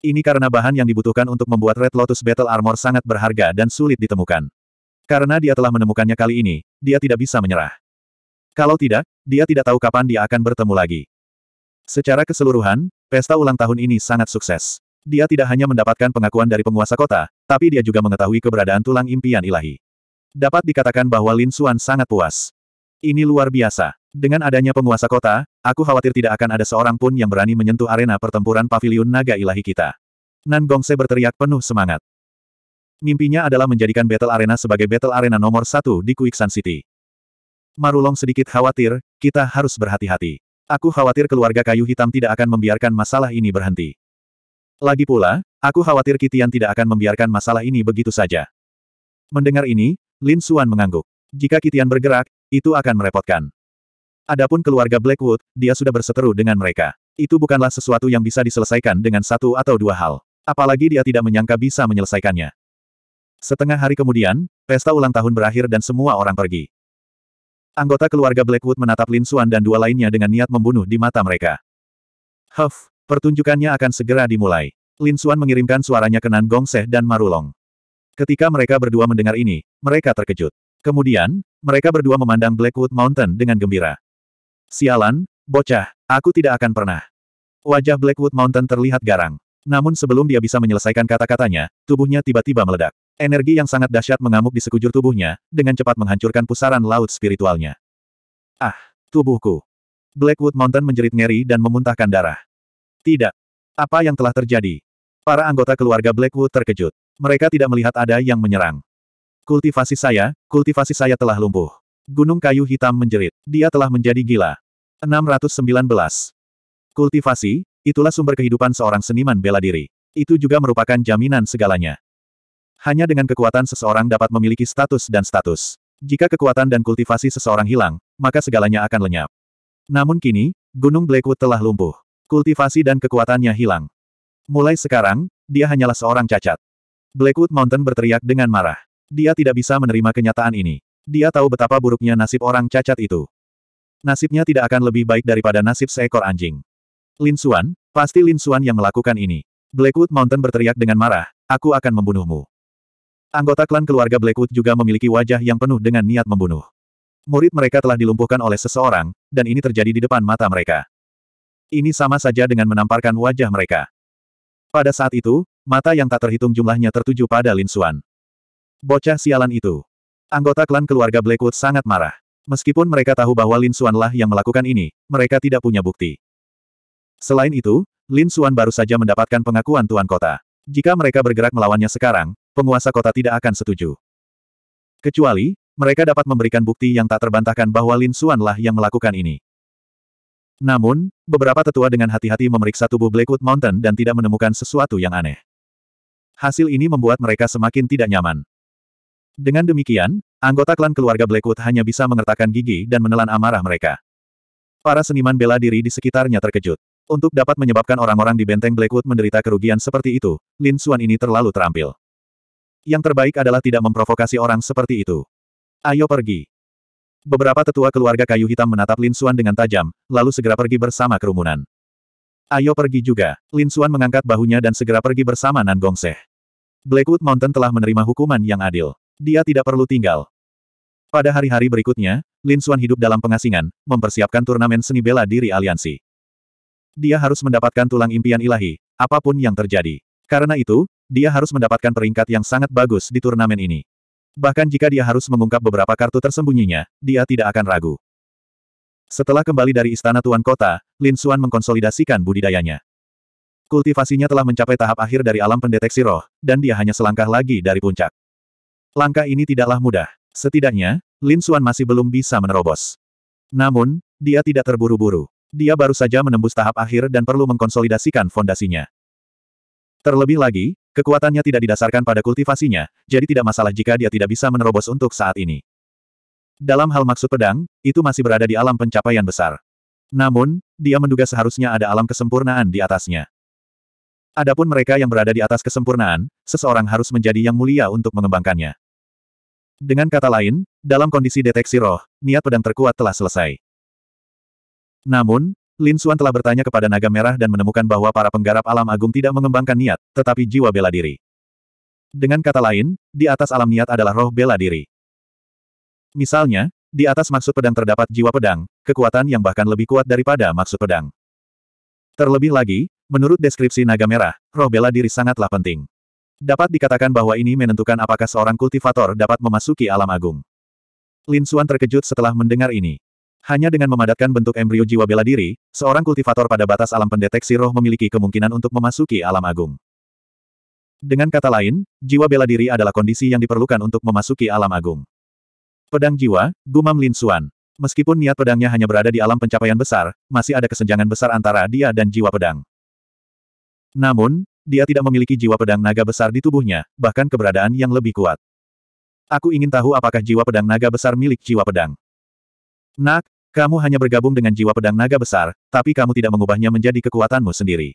Ini karena bahan yang dibutuhkan untuk membuat Red Lotus Battle Armor sangat berharga dan sulit ditemukan. Karena dia telah menemukannya kali ini, dia tidak bisa menyerah. Kalau tidak, dia tidak tahu kapan dia akan bertemu lagi. Secara keseluruhan, pesta ulang tahun ini sangat sukses. Dia tidak hanya mendapatkan pengakuan dari penguasa kota, tapi dia juga mengetahui keberadaan tulang impian ilahi. Dapat dikatakan bahwa Lin Xuan sangat puas. Ini luar biasa. Dengan adanya penguasa kota, aku khawatir tidak akan ada seorang pun yang berani menyentuh arena pertempuran paviliun naga ilahi kita. Nan Gongse berteriak penuh semangat. Mimpinya adalah menjadikan battle arena sebagai battle arena nomor satu di Kuiksan City. Marulong sedikit khawatir, kita harus berhati-hati. Aku khawatir keluarga kayu hitam tidak akan membiarkan masalah ini berhenti. Lagi pula, aku khawatir Kitian tidak akan membiarkan masalah ini begitu saja. Mendengar ini, Lin Suan mengangguk. Jika Kitian bergerak, itu akan merepotkan. Adapun keluarga Blackwood, dia sudah berseteru dengan mereka. Itu bukanlah sesuatu yang bisa diselesaikan dengan satu atau dua hal. Apalagi dia tidak menyangka bisa menyelesaikannya. Setengah hari kemudian, pesta ulang tahun berakhir dan semua orang pergi. Anggota keluarga Blackwood menatap Lin Suan dan dua lainnya dengan niat membunuh di mata mereka. Huff, pertunjukannya akan segera dimulai. Lin Suan mengirimkan suaranya ke Nan Gong Seh dan Marulong. Ketika mereka berdua mendengar ini, mereka terkejut. Kemudian, mereka berdua memandang Blackwood Mountain dengan gembira. Sialan, bocah, aku tidak akan pernah. Wajah Blackwood Mountain terlihat garang. Namun sebelum dia bisa menyelesaikan kata-katanya, tubuhnya tiba-tiba meledak. Energi yang sangat dahsyat mengamuk di sekujur tubuhnya, dengan cepat menghancurkan pusaran laut spiritualnya. Ah, tubuhku. Blackwood Mountain menjerit ngeri dan memuntahkan darah. Tidak. Apa yang telah terjadi? Para anggota keluarga Blackwood terkejut. Mereka tidak melihat ada yang menyerang. Kultivasi saya, kultivasi saya telah lumpuh. Gunung kayu hitam menjerit. Dia telah menjadi gila. 619. Kultivasi, itulah sumber kehidupan seorang seniman bela diri. Itu juga merupakan jaminan segalanya. Hanya dengan kekuatan seseorang dapat memiliki status dan status. Jika kekuatan dan kultivasi seseorang hilang, maka segalanya akan lenyap. Namun kini, Gunung Blackwood telah lumpuh. Kultivasi dan kekuatannya hilang. Mulai sekarang, dia hanyalah seorang cacat. Blackwood Mountain berteriak dengan marah. Dia tidak bisa menerima kenyataan ini. Dia tahu betapa buruknya nasib orang cacat itu. Nasibnya tidak akan lebih baik daripada nasib seekor anjing. Lin Xuan, pasti Lin Xuan yang melakukan ini. Blackwood Mountain berteriak dengan marah, aku akan membunuhmu. Anggota klan keluarga Blackwood juga memiliki wajah yang penuh dengan niat membunuh. Murid mereka telah dilumpuhkan oleh seseorang, dan ini terjadi di depan mata mereka. Ini sama saja dengan menamparkan wajah mereka. Pada saat itu, mata yang tak terhitung jumlahnya tertuju pada Lin Xuan. Bocah sialan itu. Anggota klan keluarga Blackwood sangat marah. Meskipun mereka tahu bahwa Lin Xuan lah yang melakukan ini, mereka tidak punya bukti. Selain itu, Lin Xuan baru saja mendapatkan pengakuan Tuan Kota. Jika mereka bergerak melawannya sekarang, penguasa kota tidak akan setuju. Kecuali, mereka dapat memberikan bukti yang tak terbantahkan bahwa Lin Xuanlah lah yang melakukan ini. Namun, beberapa tetua dengan hati-hati memeriksa tubuh Blackwood Mountain dan tidak menemukan sesuatu yang aneh. Hasil ini membuat mereka semakin tidak nyaman. Dengan demikian, anggota klan keluarga Blackwood hanya bisa mengertakkan gigi dan menelan amarah mereka. Para seniman bela diri di sekitarnya terkejut. Untuk dapat menyebabkan orang-orang di benteng Blackwood menderita kerugian seperti itu, Lin Xuan ini terlalu terampil. Yang terbaik adalah tidak memprovokasi orang seperti itu. Ayo pergi. Beberapa tetua keluarga kayu hitam menatap Lin Xuan dengan tajam, lalu segera pergi bersama kerumunan. Ayo pergi juga. Lin Xuan mengangkat bahunya dan segera pergi bersama Nan Seh. Blackwood Mountain telah menerima hukuman yang adil. Dia tidak perlu tinggal. Pada hari-hari berikutnya, Lin Xuan hidup dalam pengasingan, mempersiapkan turnamen seni bela diri aliansi. Dia harus mendapatkan tulang impian ilahi, apapun yang terjadi. Karena itu, dia harus mendapatkan peringkat yang sangat bagus di turnamen ini. Bahkan jika dia harus mengungkap beberapa kartu tersembunyinya, dia tidak akan ragu. Setelah kembali dari Istana Tuan Kota, Lin Xuan mengkonsolidasikan budidayanya. Kultivasinya telah mencapai tahap akhir dari alam pendeteksi roh, dan dia hanya selangkah lagi dari puncak. Langkah ini tidaklah mudah. Setidaknya, Lin Xuan masih belum bisa menerobos. Namun, dia tidak terburu-buru. Dia baru saja menembus tahap akhir dan perlu mengkonsolidasikan fondasinya. Terlebih lagi, Kekuatannya tidak didasarkan pada kultivasinya, jadi tidak masalah jika dia tidak bisa menerobos untuk saat ini. Dalam hal maksud pedang, itu masih berada di alam pencapaian besar. Namun, dia menduga seharusnya ada alam kesempurnaan di atasnya. Adapun mereka yang berada di atas kesempurnaan, seseorang harus menjadi yang mulia untuk mengembangkannya. Dengan kata lain, dalam kondisi deteksi roh, niat pedang terkuat telah selesai. Namun, Lin Xuan telah bertanya kepada naga merah dan menemukan bahwa para penggarap alam agung tidak mengembangkan niat, tetapi jiwa bela diri. Dengan kata lain, di atas alam niat adalah roh bela diri. Misalnya, di atas maksud pedang terdapat jiwa pedang, kekuatan yang bahkan lebih kuat daripada maksud pedang. Terlebih lagi, menurut deskripsi naga merah, roh bela diri sangatlah penting. Dapat dikatakan bahwa ini menentukan apakah seorang kultivator dapat memasuki alam agung. Lin Xuan terkejut setelah mendengar ini. Hanya dengan memadatkan bentuk embrio jiwa bela diri, seorang kultivator pada batas alam pendeteksi roh memiliki kemungkinan untuk memasuki alam agung. Dengan kata lain, jiwa bela diri adalah kondisi yang diperlukan untuk memasuki alam agung. Pedang jiwa, gumam Lin Suan. Meskipun niat pedangnya hanya berada di alam pencapaian besar, masih ada kesenjangan besar antara dia dan jiwa pedang. Namun, dia tidak memiliki jiwa pedang naga besar di tubuhnya, bahkan keberadaan yang lebih kuat. Aku ingin tahu apakah jiwa pedang naga besar milik jiwa pedang. Nak, kamu hanya bergabung dengan jiwa pedang naga besar, tapi kamu tidak mengubahnya menjadi kekuatanmu sendiri.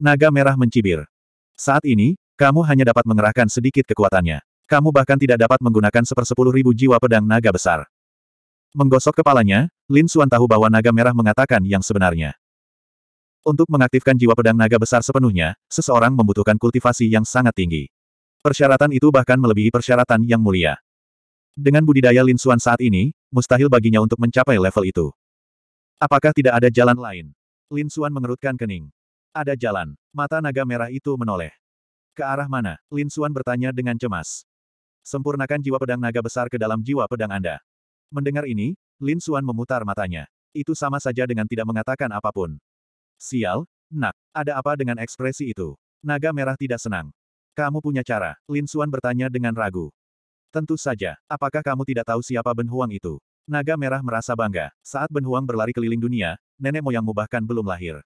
Naga merah mencibir. Saat ini, kamu hanya dapat mengerahkan sedikit kekuatannya. Kamu bahkan tidak dapat menggunakan sepersepuluh ribu jiwa pedang naga besar. Menggosok kepalanya, Lin Xuan tahu bahwa naga merah mengatakan yang sebenarnya. Untuk mengaktifkan jiwa pedang naga besar sepenuhnya, seseorang membutuhkan kultivasi yang sangat tinggi. Persyaratan itu bahkan melebihi persyaratan yang mulia. Dengan budidaya Lin Xuan saat ini, mustahil baginya untuk mencapai level itu. Apakah tidak ada jalan lain? Lin Xuan mengerutkan kening. Ada jalan. Mata naga merah itu menoleh. Ke arah mana? Lin Xuan bertanya dengan cemas. Sempurnakan jiwa pedang naga besar ke dalam jiwa pedang Anda. Mendengar ini, Lin Xuan memutar matanya. Itu sama saja dengan tidak mengatakan apapun. Sial, nak, ada apa dengan ekspresi itu? Naga merah tidak senang. Kamu punya cara, Lin Xuan bertanya dengan ragu. Tentu saja, apakah kamu tidak tahu siapa Ben Huang itu? Naga merah merasa bangga. Saat Ben Huang berlari keliling dunia, nenek moyangmu bahkan belum lahir.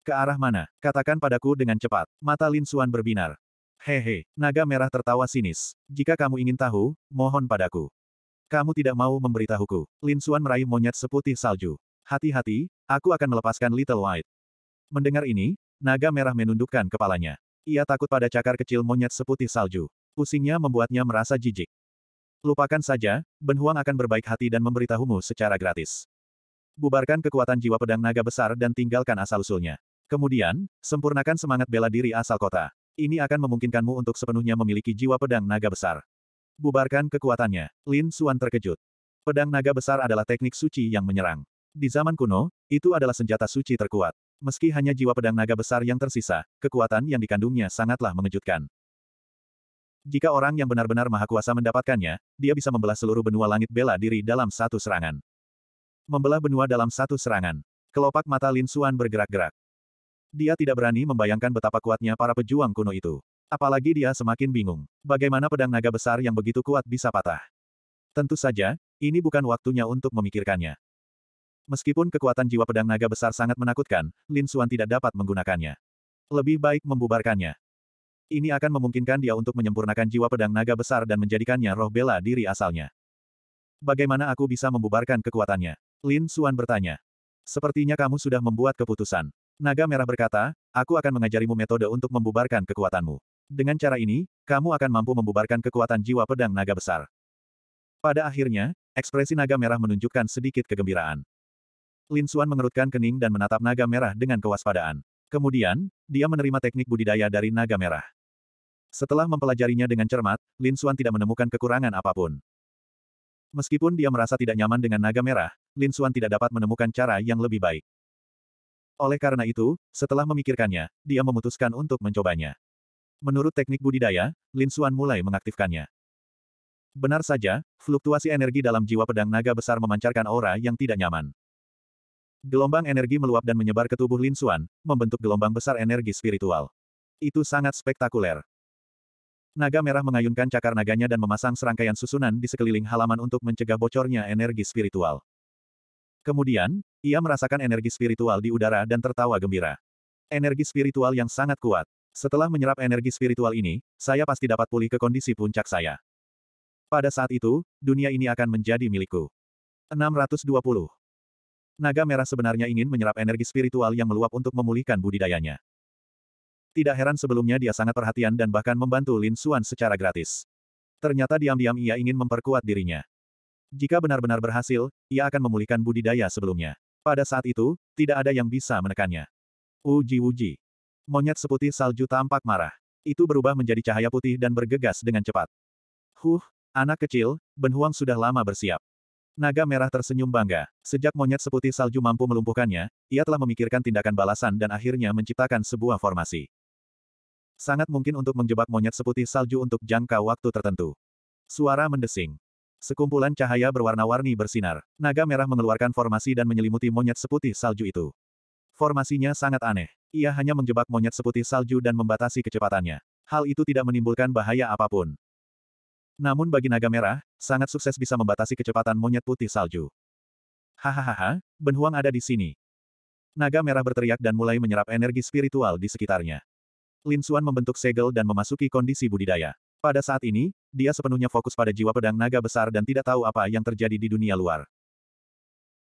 Ke arah mana? Katakan padaku dengan cepat. Mata Lin Xuan berbinar. Hehe, naga merah tertawa sinis. Jika kamu ingin tahu, mohon padaku. Kamu tidak mau memberitahuku. Lin Xuan meraih monyet seputih salju. Hati-hati, aku akan melepaskan Little White. Mendengar ini, naga merah menundukkan kepalanya. Ia takut pada cakar kecil monyet seputih salju. Pusingnya membuatnya merasa jijik. Lupakan saja, Ben Huang akan berbaik hati dan memberitahumu secara gratis. Bubarkan kekuatan jiwa pedang naga besar dan tinggalkan asal-usulnya. Kemudian, sempurnakan semangat bela diri asal kota. Ini akan memungkinkanmu untuk sepenuhnya memiliki jiwa pedang naga besar. Bubarkan kekuatannya. Lin Suan terkejut. Pedang naga besar adalah teknik suci yang menyerang. Di zaman kuno, itu adalah senjata suci terkuat. Meski hanya jiwa pedang naga besar yang tersisa, kekuatan yang dikandungnya sangatlah mengejutkan. Jika orang yang benar-benar maha kuasa mendapatkannya, dia bisa membelah seluruh benua langit bela diri dalam satu serangan. Membelah benua dalam satu serangan. Kelopak mata Lin Xuan bergerak-gerak. Dia tidak berani membayangkan betapa kuatnya para pejuang kuno itu. Apalagi dia semakin bingung. Bagaimana pedang naga besar yang begitu kuat bisa patah? Tentu saja, ini bukan waktunya untuk memikirkannya. Meskipun kekuatan jiwa pedang naga besar sangat menakutkan, Lin Xuan tidak dapat menggunakannya. Lebih baik membubarkannya. Ini akan memungkinkan dia untuk menyempurnakan jiwa pedang naga besar dan menjadikannya roh bela diri asalnya. Bagaimana aku bisa membubarkan kekuatannya? Lin Suan bertanya. Sepertinya kamu sudah membuat keputusan. Naga Merah berkata, aku akan mengajarimu metode untuk membubarkan kekuatanmu. Dengan cara ini, kamu akan mampu membubarkan kekuatan jiwa pedang naga besar. Pada akhirnya, ekspresi naga merah menunjukkan sedikit kegembiraan. Lin Xuan mengerutkan kening dan menatap naga merah dengan kewaspadaan. Kemudian, dia menerima teknik budidaya dari naga merah. Setelah mempelajarinya dengan cermat, Lin Xuan tidak menemukan kekurangan apapun. Meskipun dia merasa tidak nyaman dengan naga merah, Lin Xuan tidak dapat menemukan cara yang lebih baik. Oleh karena itu, setelah memikirkannya, dia memutuskan untuk mencobanya. Menurut teknik budidaya, Lin Xuan mulai mengaktifkannya. Benar saja, fluktuasi energi dalam jiwa pedang naga besar memancarkan aura yang tidak nyaman. Gelombang energi meluap dan menyebar ke tubuh Lin Xuan, membentuk gelombang besar energi spiritual. Itu sangat spektakuler. Naga merah mengayunkan cakar naganya dan memasang serangkaian susunan di sekeliling halaman untuk mencegah bocornya energi spiritual. Kemudian, ia merasakan energi spiritual di udara dan tertawa gembira. Energi spiritual yang sangat kuat. Setelah menyerap energi spiritual ini, saya pasti dapat pulih ke kondisi puncak saya. Pada saat itu, dunia ini akan menjadi milikku. 620. Naga merah sebenarnya ingin menyerap energi spiritual yang meluap untuk memulihkan budidayanya. Tidak heran sebelumnya dia sangat perhatian dan bahkan membantu Lin Xuan secara gratis. Ternyata diam-diam ia ingin memperkuat dirinya. Jika benar-benar berhasil, ia akan memulihkan budidaya sebelumnya. Pada saat itu, tidak ada yang bisa menekannya. Uji-uji. Monyet seputih salju tampak marah. Itu berubah menjadi cahaya putih dan bergegas dengan cepat. Huh, anak kecil, Ben Huang sudah lama bersiap. Naga merah tersenyum bangga. Sejak monyet seputih salju mampu melumpuhkannya, ia telah memikirkan tindakan balasan dan akhirnya menciptakan sebuah formasi. Sangat mungkin untuk menjebak monyet seputih salju untuk jangka waktu tertentu. Suara mendesing. Sekumpulan cahaya berwarna-warni bersinar. Naga merah mengeluarkan formasi dan menyelimuti monyet seputih salju itu. Formasinya sangat aneh. Ia hanya menjebak monyet seputih salju dan membatasi kecepatannya. Hal itu tidak menimbulkan bahaya apapun. Namun bagi naga merah, sangat sukses bisa membatasi kecepatan monyet putih salju. Hahaha, benhuang ada di sini. Naga merah berteriak dan mulai menyerap energi spiritual di sekitarnya. Lin Xuan membentuk segel dan memasuki kondisi budidaya. Pada saat ini, dia sepenuhnya fokus pada jiwa pedang naga besar dan tidak tahu apa yang terjadi di dunia luar.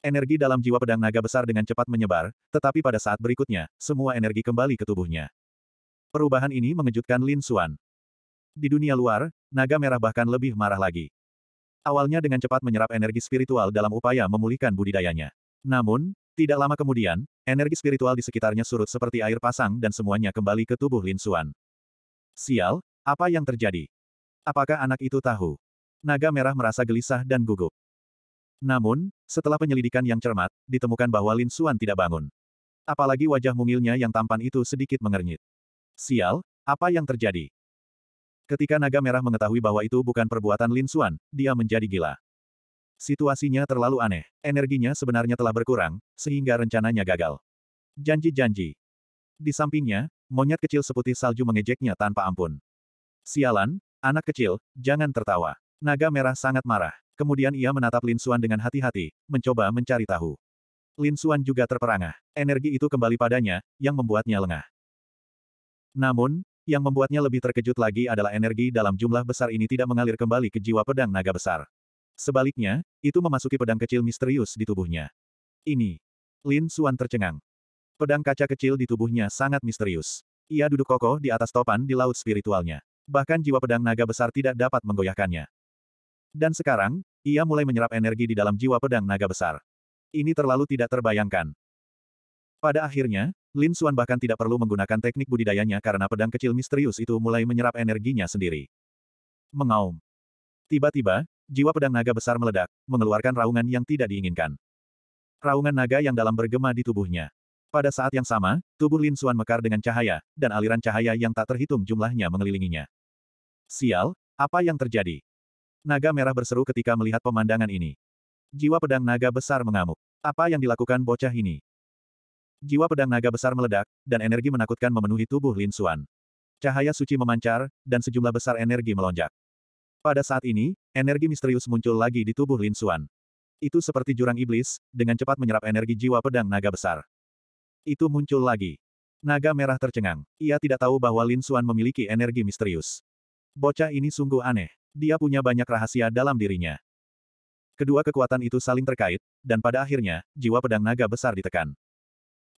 Energi dalam jiwa pedang naga besar dengan cepat menyebar, tetapi pada saat berikutnya, semua energi kembali ke tubuhnya. Perubahan ini mengejutkan Lin Xuan. Di dunia luar, naga merah bahkan lebih marah lagi. Awalnya dengan cepat menyerap energi spiritual dalam upaya memulihkan budidayanya. Namun, tidak lama kemudian, Energi spiritual di sekitarnya surut seperti air pasang dan semuanya kembali ke tubuh Lin Xuan. Sial, apa yang terjadi? Apakah anak itu tahu? Naga merah merasa gelisah dan gugup. Namun, setelah penyelidikan yang cermat, ditemukan bahwa Lin Xuan tidak bangun. Apalagi wajah mungilnya yang tampan itu sedikit mengernyit. Sial, apa yang terjadi? Ketika naga merah mengetahui bahwa itu bukan perbuatan Lin Xuan, dia menjadi gila. Situasinya terlalu aneh. Energinya sebenarnya telah berkurang, sehingga rencananya gagal. Janji-janji. Di sampingnya, monyet kecil seputih salju mengejeknya tanpa ampun. Sialan, anak kecil, jangan tertawa. Naga merah sangat marah. Kemudian ia menatap Lin Suan dengan hati-hati, mencoba mencari tahu. Lin Suan juga terperangah. Energi itu kembali padanya, yang membuatnya lengah. Namun, yang membuatnya lebih terkejut lagi adalah energi dalam jumlah besar ini tidak mengalir kembali ke jiwa pedang naga besar. Sebaliknya, itu memasuki pedang kecil misterius di tubuhnya. Ini. Lin Suan tercengang. Pedang kaca kecil di tubuhnya sangat misterius. Ia duduk kokoh di atas topan di laut spiritualnya. Bahkan jiwa pedang naga besar tidak dapat menggoyahkannya. Dan sekarang, ia mulai menyerap energi di dalam jiwa pedang naga besar. Ini terlalu tidak terbayangkan. Pada akhirnya, Lin Xuan bahkan tidak perlu menggunakan teknik budidayanya karena pedang kecil misterius itu mulai menyerap energinya sendiri. Mengaum. Tiba-tiba, jiwa pedang naga besar meledak, mengeluarkan raungan yang tidak diinginkan. Raungan naga yang dalam bergema di tubuhnya. Pada saat yang sama, tubuh Lin Suan mekar dengan cahaya, dan aliran cahaya yang tak terhitung jumlahnya mengelilinginya. Sial, apa yang terjadi? Naga merah berseru ketika melihat pemandangan ini. Jiwa pedang naga besar mengamuk. Apa yang dilakukan bocah ini? Jiwa pedang naga besar meledak, dan energi menakutkan memenuhi tubuh Lin Suan. Cahaya suci memancar, dan sejumlah besar energi melonjak. Pada saat ini, energi misterius muncul lagi di tubuh Lin Xuan. Itu seperti jurang iblis, dengan cepat menyerap energi jiwa pedang naga besar. Itu muncul lagi. Naga merah tercengang. Ia tidak tahu bahwa Lin Xuan memiliki energi misterius. Bocah ini sungguh aneh. Dia punya banyak rahasia dalam dirinya. Kedua kekuatan itu saling terkait, dan pada akhirnya, jiwa pedang naga besar ditekan.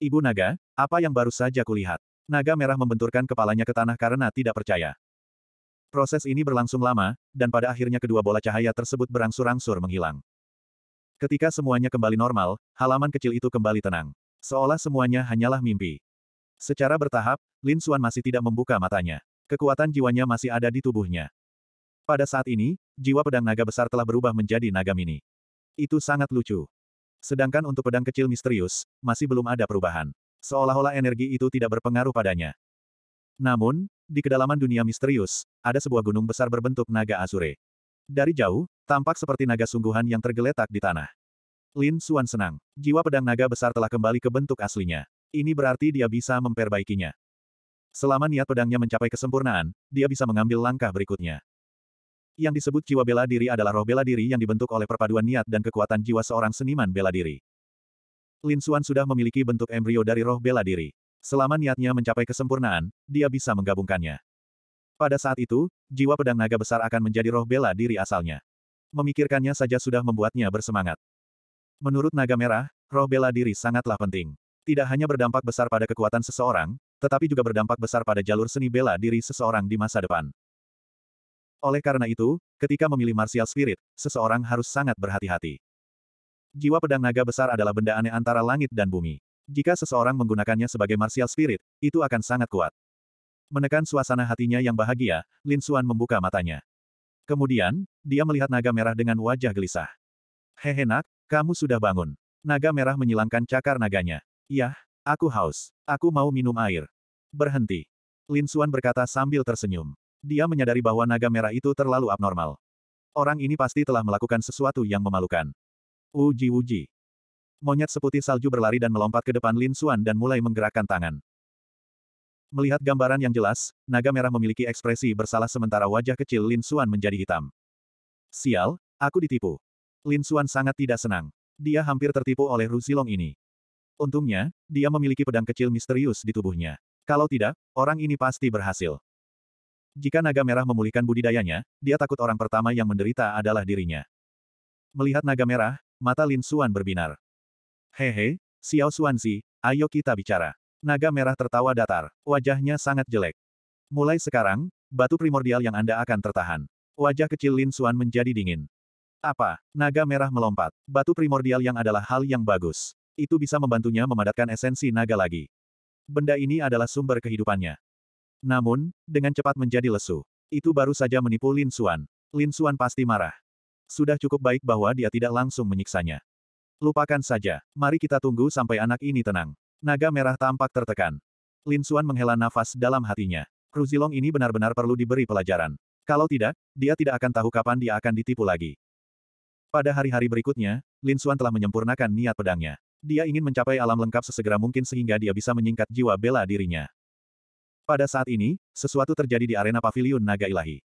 Ibu naga, apa yang baru saja kulihat? Naga merah membenturkan kepalanya ke tanah karena tidak percaya. Proses ini berlangsung lama, dan pada akhirnya kedua bola cahaya tersebut berangsur-angsur menghilang. Ketika semuanya kembali normal, halaman kecil itu kembali tenang. Seolah semuanya hanyalah mimpi. Secara bertahap, Lin Xuan masih tidak membuka matanya. Kekuatan jiwanya masih ada di tubuhnya. Pada saat ini, jiwa pedang naga besar telah berubah menjadi naga mini. Itu sangat lucu. Sedangkan untuk pedang kecil misterius, masih belum ada perubahan. Seolah-olah energi itu tidak berpengaruh padanya. Namun, di kedalaman dunia misterius, ada sebuah gunung besar berbentuk naga Azure. Dari jauh, tampak seperti naga sungguhan yang tergeletak di tanah. Lin Suan senang. Jiwa pedang naga besar telah kembali ke bentuk aslinya. Ini berarti dia bisa memperbaikinya. Selama niat pedangnya mencapai kesempurnaan, dia bisa mengambil langkah berikutnya. Yang disebut jiwa bela diri adalah roh bela diri yang dibentuk oleh perpaduan niat dan kekuatan jiwa seorang seniman bela diri. Lin Xuan sudah memiliki bentuk embrio dari roh bela diri. Selama niatnya mencapai kesempurnaan, dia bisa menggabungkannya. Pada saat itu, jiwa pedang naga besar akan menjadi roh bela diri asalnya. Memikirkannya saja sudah membuatnya bersemangat. Menurut naga merah, roh bela diri sangatlah penting. Tidak hanya berdampak besar pada kekuatan seseorang, tetapi juga berdampak besar pada jalur seni bela diri seseorang di masa depan. Oleh karena itu, ketika memilih martial spirit, seseorang harus sangat berhati-hati. Jiwa pedang naga besar adalah benda aneh antara langit dan bumi. Jika seseorang menggunakannya sebagai martial spirit, itu akan sangat kuat. Menekan suasana hatinya yang bahagia, Lin Xuan membuka matanya. Kemudian, dia melihat naga merah dengan wajah gelisah. Hehe nak, kamu sudah bangun. Naga merah menyilangkan cakar naganya. Yah, aku haus. Aku mau minum air. Berhenti. Lin Xuan berkata sambil tersenyum. Dia menyadari bahwa naga merah itu terlalu abnormal. Orang ini pasti telah melakukan sesuatu yang memalukan. Uji-uji. Monyet seputih salju berlari dan melompat ke depan Lin Xuan dan mulai menggerakkan tangan. Melihat gambaran yang jelas, naga merah memiliki ekspresi bersalah sementara wajah kecil Lin Xuan menjadi hitam. Sial, aku ditipu. Lin Xuan sangat tidak senang. Dia hampir tertipu oleh Ru Zilong ini. Untungnya, dia memiliki pedang kecil misterius di tubuhnya. Kalau tidak, orang ini pasti berhasil. Jika naga merah memulihkan budidayanya, dia takut orang pertama yang menderita adalah dirinya. Melihat naga merah, mata Lin Xuan berbinar. Hehe, Xiao Xuanzi, ayo kita bicara. Naga merah tertawa datar, wajahnya sangat jelek. Mulai sekarang, batu primordial yang Anda akan tertahan. Wajah kecil Lin Xuan menjadi dingin. Apa? Naga merah melompat. Batu primordial yang adalah hal yang bagus. Itu bisa membantunya memadatkan esensi naga lagi. Benda ini adalah sumber kehidupannya. Namun, dengan cepat menjadi lesu. Itu baru saja menipu Lin Xuan. Lin Xuan pasti marah. Sudah cukup baik bahwa dia tidak langsung menyiksanya. Lupakan saja. Mari kita tunggu sampai anak ini tenang. Naga merah tampak tertekan. Lin Suan menghela nafas dalam hatinya. Zilong ini benar-benar perlu diberi pelajaran. Kalau tidak, dia tidak akan tahu kapan dia akan ditipu lagi. Pada hari-hari berikutnya, Lin Suan telah menyempurnakan niat pedangnya. Dia ingin mencapai alam lengkap sesegera mungkin sehingga dia bisa menyingkat jiwa bela dirinya. Pada saat ini, sesuatu terjadi di arena pavilion naga ilahi.